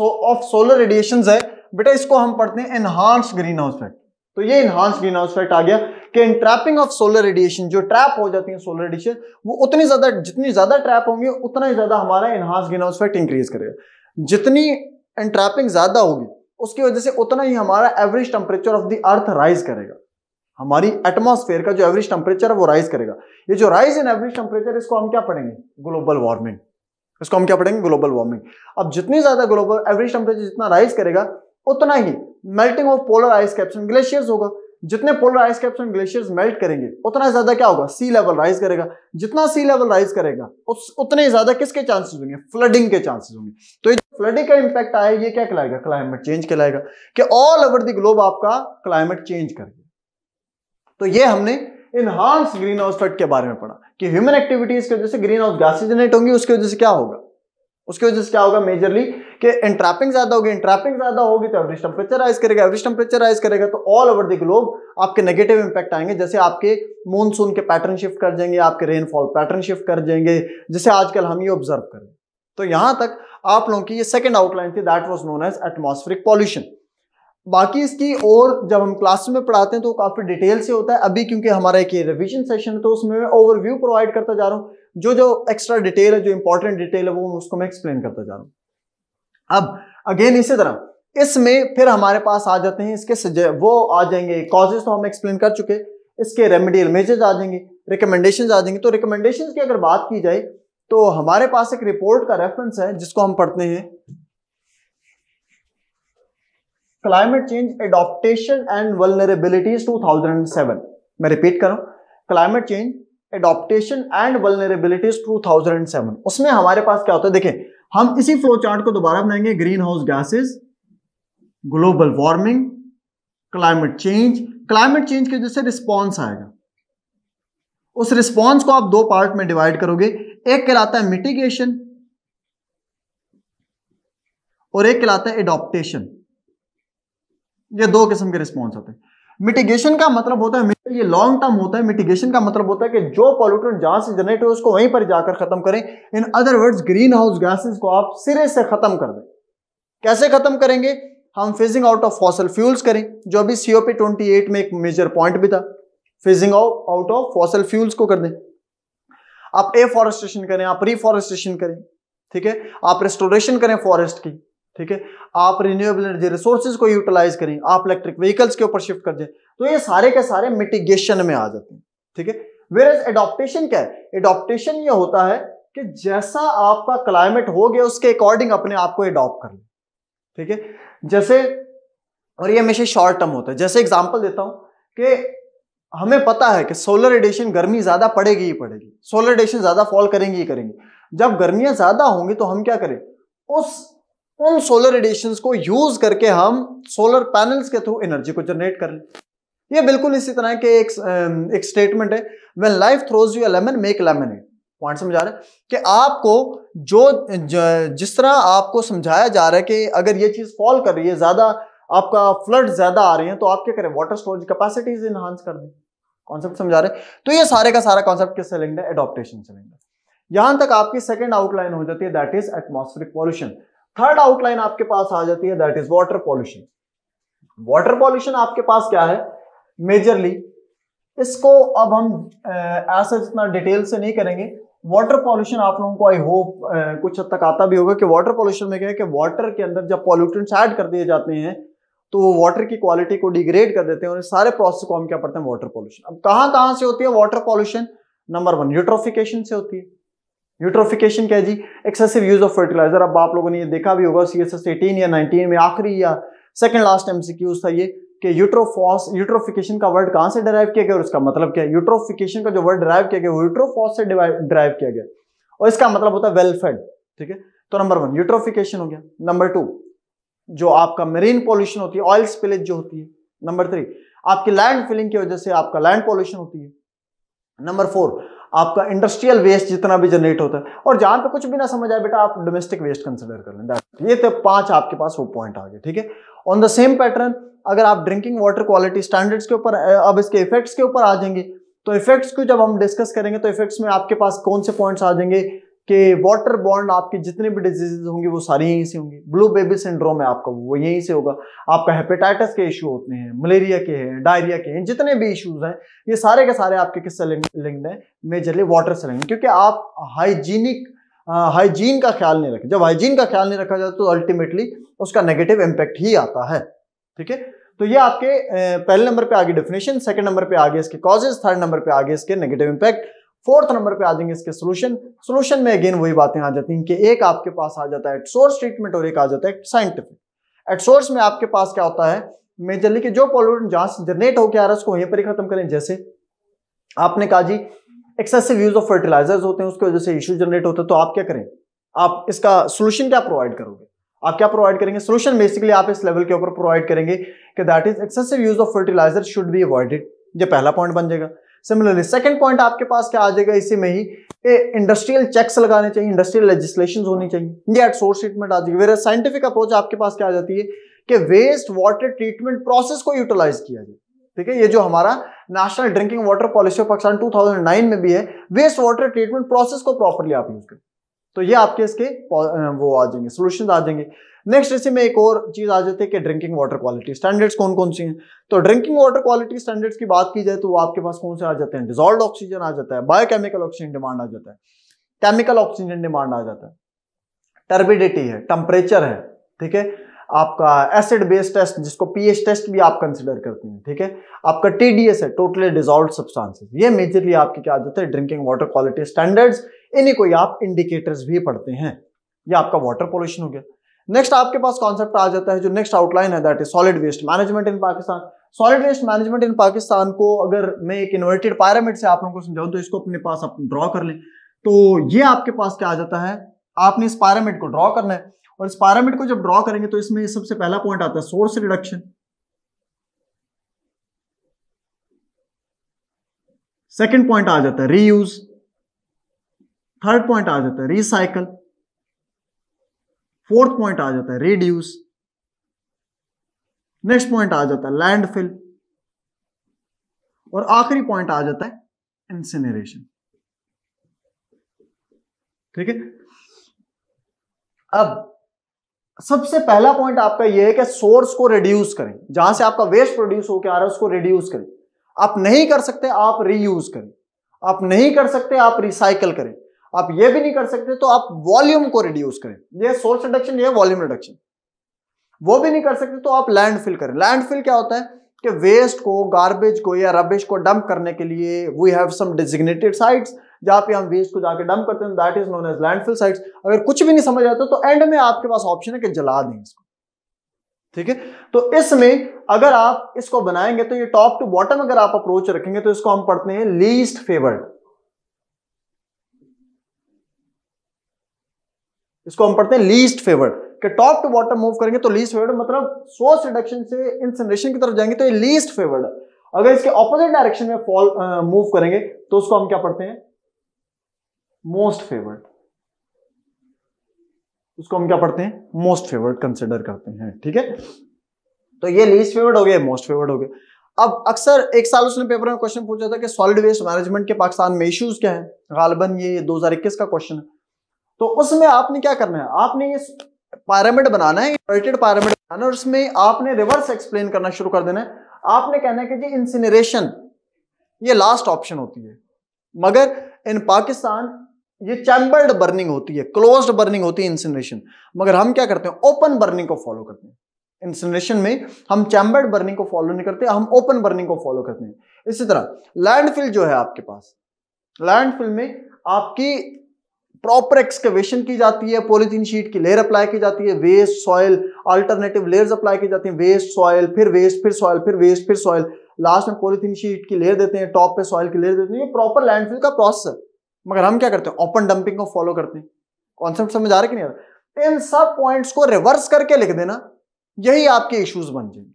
ऑफ सोलर रेडिएशन है बेटा इसको हम पढ़ते हैं एनहांस ग्रीन हाउस इफेक्ट तो ये इनहांस ग्रीन हाउस इफेक्ट आ गया कि ट्रैपिंग ऑफ सोलर रेडिएशन जो ट्रैप हो जाती है सोलर रेडिएशन वो उतनी ज्यादा जितनी ज्यादा ट्रैप होंगी उतना ही ज्यादा हमारा enhance greenhouse effect increase करेगा जितनी ट्रैपिंग ज्यादा होगी उसकी वजह से उतना ही हमारा average temperature of the earth rise करेगा हमारी एटमॉस्फेयर का जो एवरेज टेम्परेचर है वो राइज करेगा ये जो राइज इन एवरेज टेम्परेचर इसको हम क्या पढ़ेंगे ग्लोबल वार्मिंग इसको हम क्या पढ़ेंगे ग्लोबल वार्मिंग अब जितनी ज्यादा ग्लोबल एवरेज टेम्परेचर जितना राइज करेगा उतना ही melting of polar ice caps and glaciers होगा जितने polar ice caps and glaciers melt करेंगे उतना ज्यादा क्या होगा सी लेवल राइज करेगा जितना सी लेवल राइज करेगा उस उतने ज्यादा किसके चांसेस होंगे फ्लडिंग के चांसेस होंगे तो ये फ्लडिंग का इंपैक्ट आया ये क्या कहलाएगा क्लाइमेट चेंज कहलाएगा कि ऑल ओवर द ग्लोब आपका क्लाइमेट चेंज कर गया तो ये हमने इनहांस ग्रीन हाउस इफेक्ट के बारे में पढ़ा कि ह्यूमन एक्टिविटीज की वजह से ग्रीन हाउस गैसेज जनरेट होंगी उसकी वजह से क्या होगा उसकी वजह से क्या होगा मेजरली कि इंट्रैपिंग ज्यादा होगी इंट्रैपिंग ज्यादा होगी तो एवरेज टेम्परेचर राइज करेगा एवरेज टेम्परेचर राइज करेगा तो ऑल ओवर द ग्लोब आपके नेगेटिव इंपैक्ट आएंगे जैसे आपके मॉनसून के पैटर्न शिफ्ट कर जाएंगे आपके रेनफॉल पैटर्न शिफ्ट कर जाएंगे जिसे आजकल हम ये ऑब्जर्व करें तो यहां तक आप लोगों की ये सेकेंड आउटलाइन थी that was known as atmospheric pollution बाकी इसकी और जब हम क्लास में पढ़ाते हैं तो काफ़ी डिटेल से होता है अभी क्योंकि हमारा एक रिविजन सेशन है तो उसमें मैं ओवरव्यू प्रोवाइड करता जा रहा हूँ जो जो एक्स्ट्रा डिटेल है जो इंपॉर्टेंट डिटेल है वो उसको मैं एक्सप्लेन करता जा रहा हूँ अब अगेन इसी तरह इसमें फिर हमारे पास आ जाते हैं इसके वो आ जाएंगे कॉजेज तो हम एक्सप्लेन कर चुके इसके रेमेडियल मेजर्स आ जाएंगे रिकमेंडेशन आ जाएंगे तो रिकमेंडेशन की अगर बात की जाए तो हमारे पास एक रिपोर्ट का रेफरेंस है जिसको हम पढ़ते हैं climate change adaptation and vulnerabilities 2007 मैं रिपीट करूं climate change adaptation and vulnerabilities 2007 उसमें हमारे पास क्या होता है देखें हम इसी फ्लो चार्ट को दोबारा बनाएंगे greenhouse gases global warming climate change climate change की वजह से रिस्पॉन्स आएगा उस रिस्पॉन्स को आप दो पार्ट में डिवाइड करोगे एक कहलाता है मिटिगेशन और एक कहलाता है एडॉप्टेशन ये दो किस्म के रिस्पॉन्स होते हैं मिटिगेशन का मतलब होता है ये लॉन्ग टर्म होता है मिटिगेशन का मतलब होता है कि जो पॉल्यूटेंट जहां से जनरेट हो उसको वहीं पर जाकर खत्म करें in other words greenhouse gases को आप सिरे से खत्म कर दें कैसे खत्म करेंगे हम phasing out of fossil fuels करें जो अभी सीओपी ट्वेंटी एट में एक मेजर पॉइंट भी था phasing out of fossil fuels को कर दें आप एफॉरेस्टेशन करें आप रिफॉरेस्टेशन करें ठीक है आप रेस्टोरेशन करें फॉरेस्ट की ठीक है आप रिन्यूएबल एनर्जी रिसोर्सेज को यूटिलाइज करें आप इलेक्ट्रिक व्हीकल्स के ऊपर शिफ्ट कर दें तो ये सारे के सारे मिटिगेशन में आ जाते हैं ठीक है वेर एज एडोप्टेशन क्या है एडोप्टेशन ये होता है कि जैसा आपका क्लाइमेट हो गया उसके अकॉर्डिंग अपने आप को एडॉप्ट कर लें ठीक है जैसे और ये हमेशा शॉर्ट टर्म होता है जैसे एग्जाम्पल देता हूं कि हमें पता है कि सोलर रेडिएशन गर्मी ज्यादा पड़ेगी ही पड़ेगी सोलर रेडिएशन ज्यादा फॉल करेंगी ही करेंगी जब गर्मियां ज्यादा होंगी तो हम क्या करें उस उन सोलर रेडिएशन को यूज करके हम सोलर पैनल्स के थ्रू एनर्जी को जनरेट कर लें ये बिल्कुल इसी तरह के एक एक स्टेटमेंट है when life throws you lemon make lemonade point समझा रहे कि आपको जो ज, जिस तरह आपको समझाया जा रहा है कि अगर ये चीज़ फॉल कर रही है ज़्यादा आपका फ्लड ज़्यादा आ रही है तो आप क्या करें वाटर स्टोरेज कैपेसिटीज इन्हांस कर दें कॉन्सेप्ट समझा रहे तो ये सारे का सारा कॉन्सेप्ट किस सिलेंडर एडोप्टेशन सिलेंडर यहां तक आपकी सेकेंड आउटलाइन हो जाती है that is atmospheric pollution third outline आपके पास आ जाती है that is water pollution water pollution आपके पास क्या है मेजरली इसको अब हम ऐसा जितना डिटेल से नहीं करेंगे वाटर पॉल्यूशन आप लोगों को आई होप कुछ हद तक आता भी होगा कि वाटर पॉल्यूशन में क्या है कि वाटर के अंदर जब पॉल्यूटेंट्स ऐड कर दिए जाते हैं तो वो वाटर की क्वालिटी को डिग्रेड कर देते हैं और सारे प्रोसेस को हम क्या पढ़ते हैं वाटर पॉल्यूशन अब कहां कहां से होती है water pollution number one eutrophication से होती है न्यूट्रोफिकेशन क्या है जी एक्सेसिव यूज ऑफ फर्टिलाइजर अब आप लोगों ने ये देखा भी होगा सी एस एस एटीन या नाइनटीन में आखिरी या सेकंड लास्ट एम था ये कि यूट्रोफॉस यूट्रोफिकेशन का वर्ड कहाँ से डराइव किया गया और इसका मतलब क्या है यूट्रोफिकेशन का जो वर्ड डराइव किया गया वो यूट्रोफॉस से डराइव किया गया और इसका मतलब होता है वेलफेड ठीक है तो नंबर वन यूट्रोफिकेशन हो गया नंबर टू जो आपका मेरीन पॉल्यूशन होती है ऑयल स्पिलेज जो होती है नंबर थ्री आपकी लैंड फिलिंग की वजह से आपका लैंड पॉल्यूशन होती है नंबर फोर आपका इंडस्ट्रियल वेस्ट जितना भी जनरेट होता है और जहां पे कुछ भी ना समझ आए बेटा आप डोमेस्टिक वेस्ट कंसिडर कर लें ये तो पांच आपके पास वो पॉइंट आ गए ठीक है ऑन द सेम पैटर्न अगर आप ड्रिंकिंग वाटर क्वालिटी स्टैंडर्ड्स के ऊपर अब इसके इफेक्ट्स के ऊपर आ जाएंगे तो इफेक्ट्स को जब हम डिस्कस करेंगे तो इफेक्ट्स में आपके पास कौन से पॉइंट्स आ जाएंगे कि वाटर बॉन्ड आपके जितने भी डिजीजेज होंगे वो सारी यहीं से होंगी ब्लू बेबी सिंड्रोम है आपका वो यहीं से होगा आपका हेपेटाइटिस के इशू होते हैं मलेरिया के हैं डायरिया के हैं जितने भी इश्यूज हैं ये सारे के सारे आपके किससे लिंक हैं मेजरली वाटर से लिंक्ड क्योंकि आप हाइजीनिक हाइजीन का ख्याल नहीं रखें जब हाइजीन का ख्याल नहीं रखा जाता तो अल्टीमेटली उसका नेगेटिव इम्पैक्ट ही आता है ठीक है तो ये आपके पहले नंबर पे आगे डेफिनेशन सेकंड नंबर पे आगे इसके कॉजेज थर्ड नंबर पे आगे इसके नेगेटिव इम्पैक्ट फोर्थ नंबर पे आ जाएंगे इसके सोल्यूशन सोल्यूशन में अगेन वही बातें आ जाती हैं कि एक आपके पास आ जाता है सोर्स ट्रीटमेंट और एक आ जाता है साइंटिफिक एट सोर्स में आपके पास क्या होता है मेजरली के जो पॉल्यूटेंट जहां से जनरेट होकर आ रहा है उसको वहीं पर ही खत्म करें जैसे आपने कहा जी एक्सेसिव यूज ऑफ फर्टिलाइजर्स होते हैं उसकी वजह से इश्यू जनरेट होते हैं तो आप क्या करें आप इसका सोल्यूशन क्या प्रोवाइड करोगे आप क्या प्रोवाइड करेंगे सोल्यूशन बेसिकली आप इस लेवल के ऊपर प्रोवाइड करेंगे कि that is excessive use of fertilizer should be avoided ये पहला पॉइंट बन जाएगा सिमिलरली सेकेंड पॉइंट आपके पास क्या आ जाएगा इसी में ही इंडस्ट्रियल चेक्स लगाने चाहिए इंडस्ट्रियल लेजिस्लेशन होनी चाहिए ये एट सोर्स ट्रीटमेंट आ जाएगी वेरा साइंटिफिक अप्रोच आपके पास क्या आ जाती है कि वेस्ट वाटर ट्रीटमेंट प्रोसेस को यूटिलाइज किया जाए ठीक है ये जो हमारा national drinking water policy of Pakistan 2009 में भी है वेस्ट वाटर ट्रीटमेंट प्रोसेस को प्रॉपरली आप यूज करें तो ये आपके इसके वो आ जाएंगे सोल्यूशन आ जाएंगे नेक्स्ट इसी में एक और चीज आ जाती है कि ड्रिंकिंग वाटर क्वालिटी स्टैंडर्ड्स कौन कौन सी हैं तो ड्रिंकिंग वाटर क्वालिटी स्टैंडर्ड्स की बात की जाए तो वो आपके पास कौन से आ जाते हैं डिजॉल्व ऑक्सीजन आ जाता है बायोकेमिकल ऑक्सीजन डिमांड आ जाता है केमिकल ऑक्सीजन डिमांड आ जाता है टर्बिडिटी है टेम्परेचर है ठीक है आपका एसिड बेस टेस्ट जिसको पीएच टेस्ट भी आप कंसिडर करते हैं ठीक है आपका टीडीएस है टोटली डिजोल्व सब्सटेंसेस ये मेजरली आपके क्या आ जाते हैं ड्रिंकिंग वाटर क्वालिटी स्टैंडर्ड्स इन्हीं को आप इंडिकेटर्स भी पढ़ते हैं ये आपका वाटर पोल्यूशन हो गया नेक्स्ट आपके पास कॉन्सेप्ट आ जाता है जो नेक्स्ट आउटलाइन है that is solid waste management in Pakistan solid waste management in Pakistan को अगर मैं एक इन्वर्टेड पैरामिड से आप लोगों को समझाऊं तो इसको अपने पास आप ड्रॉ कर लें तो ये आपके पास क्या आ जाता है आपने इस पैरामिड को ड्रॉ करना है और इस पैरामिड को जब ड्रॉ करेंगे तो इसमें सबसे पहला पॉइंट आता है सोर्स रिडक्शन सेकेंड पॉइंट आ जाता है रीयूज थर्ड पॉइंट आ जाता है रिसाइकल फोर्थ पॉइंट आ जाता है रिड्यूस नेक्स्ट पॉइंट आ जाता है लैंडफिल और आखिरी पॉइंट आ जाता है इंसिनरेशन ठीक है अब सबसे पहला पॉइंट आपका यह है कि सोर्स को रिड्यूस करें जहां से आपका वेस्ट प्रोड्यूस होकर आ रहा है उसको रिड्यूस करें आप नहीं कर सकते आप रीयूज करें आप नहीं कर सकते आप रिसाइकल करें आप ये भी नहीं कर सकते तो आप वॉल्यूम को रिड्यूस करें ये सोर्स रिडक्शन ये वॉल्यूम रिडक्शन वो भी नहीं कर सकते तो आप लैंड फिल करें लैंड फिल क्या होता है कि वेस्ट को गार्बेज को या रबिश को डंप करने के लिए we have some designated sites जहाँ पे हम वेस्ट को जाके डंप करते हैं that is known as landfill sites अगर कुछ भी नहीं समझ आता तो एंड में आपके पास ऑप्शन है कि जला दें इसको ठीक है तो इसमें अगर आप इसको बनाएंगे तो ये टॉप टू बॉटम अगर आप अप्रोच रखेंगे तो इसको हम पढ़ते हैं लीस्ट फेवर्ड इसको हम पढ़ते हैं लीस्ट फेवर्ड कि टॉप टू बॉटम मूव करेंगे तो लीस्ट फेवर्ड मतलब सोर्स रिडक्शन से इंसिनरेशन की तरफ जाएंगे तो ये लीस्ट फेवर्ड है अगर इसके ऑपोजिट डायरेक्शन में फॉल मूव करेंगे तो उसको हम क्या पढ़ते हैं मोस्ट फेवर्ड उसको हम क्या पढ़ते हैं मोस्ट फेवर्ड कंसिडर करते हैं ठीक है तो ये लीस्ट फेवर्ड हो गया मोस्ट फेवर्ड हो गया अब अक्सर एक साल उसने पेपर में क्वेश्चन पूछा था कि सॉलिड वेस्ट मैनेजमेंट के पाकिस्तान में इश्यूज क्या है गालबन ये 2021 का क्वेश्चन है तो उसमें आपने क्या करना है आपने ये पैरामिड बनाना है इन्वर्टेड पैरामिड बनाना है और उसमें आपने रिवर्स एक्सप्लेन करना शुरू कर देना है आपने कहना है कि जी इंसिनरेशन ये लास्ट ऑप्शन होती है मगर इन पाकिस्तान ये चैम्बर्ड बर्निंग होती है क्लोज्ड बर्निंग होती है इंसिनरेशन मगर हम क्या करते हैं ओपन बर्निंग को फॉलो करते हैं इंसिनरेशन में हम चैम्बर्ड बर्निंग को फॉलो नहीं करते हम ओपन बर्निंग को फॉलो करते हैं इसी तरह लैंडफिल जो है आपके पास लैंडफिल में आपकी प्रॉपर एक्सकवेशन की जाती है पॉलीथीन शीट की लेयर अप्लाई की जाती है waste soil alternative layers apply की जाती है वेस्ट सॉयल फिर वेस्ट फिर सॉयल फिर वेस्ट फिर सॉयल लास्ट में पॉलीथीन शीट की लेयर देते हैं टॉप पे सॉयल की लेयर देते हैं ये प्रॉपर लैंडफिल का प्रोसेस है मगर हम क्या करते हैं ओपन डंपिंग को फॉलो करते हैं कॉन्सेप्ट समझ आ रहा है कि नहीं आ रहा इन सब पॉइंट्स को रिवर्स करके लिख देना यही आपके इश्यूज बन जाएंगे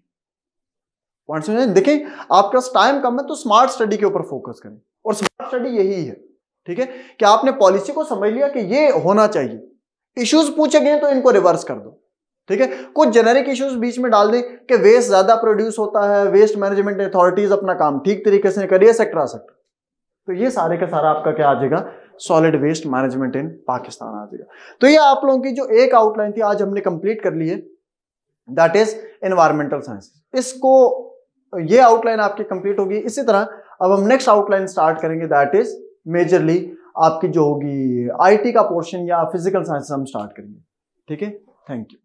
पॉइंट्स देखें आपके पास टाइम कम है तो स्मार्ट स्टडी के ऊपर फोकस करें और स्मार्ट स्टडी यही है ठीक है कि आपने पॉलिसी को समझ लिया कि ये होना चाहिए इश्यूज पूछे गए तो इनको रिवर्स कर दो ठीक है कुछ जेनेरिक इश्यूज बीच में डाल दें कि वेस्ट ज्यादा प्रोड्यूस होता है वेस्ट मैनेजमेंट अथॉरिटीज अपना काम ठीक तरीके से करिए सेक्टर सेक्टर तो ये सारे का सारा आपका क्या आ जाएगा solid waste management in Pakistan आ जाएगा तो ये आप लोगों की जो एक आउटलाइन थी आज हमने कंप्लीट कर ली है दैट इज एनवायरमेंटल साइंस इसको ये आउटलाइन आपकी कंप्लीट होगी इसी तरह अब हम नेक्स्ट आउटलाइन स्टार्ट करेंगे दैट इज मेजरली आपकी जो होगी आईटी का पोर्शन या फिजिकल साइंस हम स्टार्ट करेंगे ठीक है थैंक यू